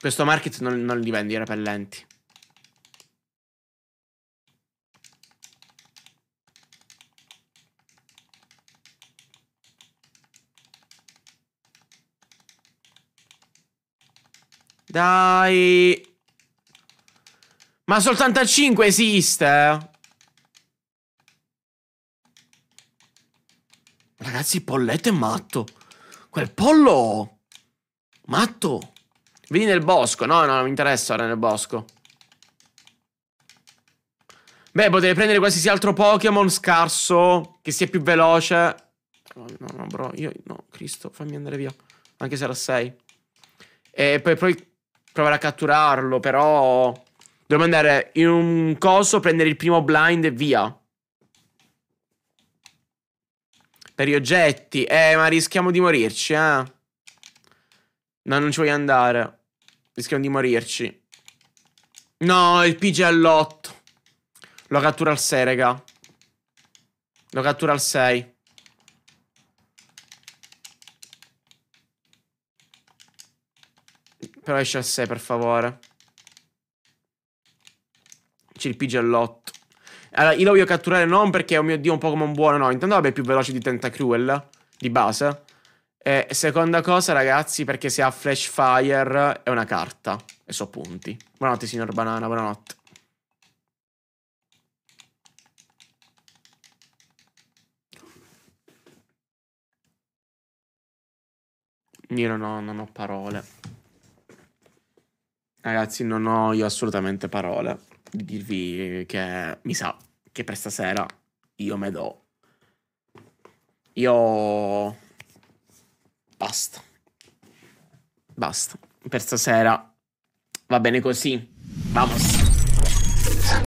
Questo market non, non li vendi i repellenti. Dai. Ma soltanto a 5 esiste. Ragazzi, il polletto è matto. Quel pollo... Matto. Vieni nel bosco. No, no, non mi interessa ora nel bosco. Beh, potrei prendere qualsiasi altro Pokémon scarso, che sia più veloce. No, no, bro, io... No, Cristo, fammi andare via. Anche se era 6. E poi, poi provare a catturarlo, però... Dobbiamo andare in un coso, prendere il primo blind e via. Per gli oggetti. Eh, ma rischiamo di morirci, eh. No, non ci voglio andare. Rischiamo di morirci. No, il PG è all'8. Lo cattura al 6, raga. Lo cattura al 6. Però esce a 6, per favore. C'è il PG all'8. Allora, io lo voglio catturare non perché, oh mio Dio, è un Pokémon buono, no. Intanto, vabbè, è più veloce di Tentacruel, di base. E seconda cosa, ragazzi, perché se ha Flash Fire è una carta. E so punti. Buonanotte, signor Banana, buonanotte. Io non non ho parole. Ragazzi, non ho io assolutamente parole di dirvi che mi sa che per stasera io me do. Io... Basta. Basta. Per stasera va bene così. Vamos.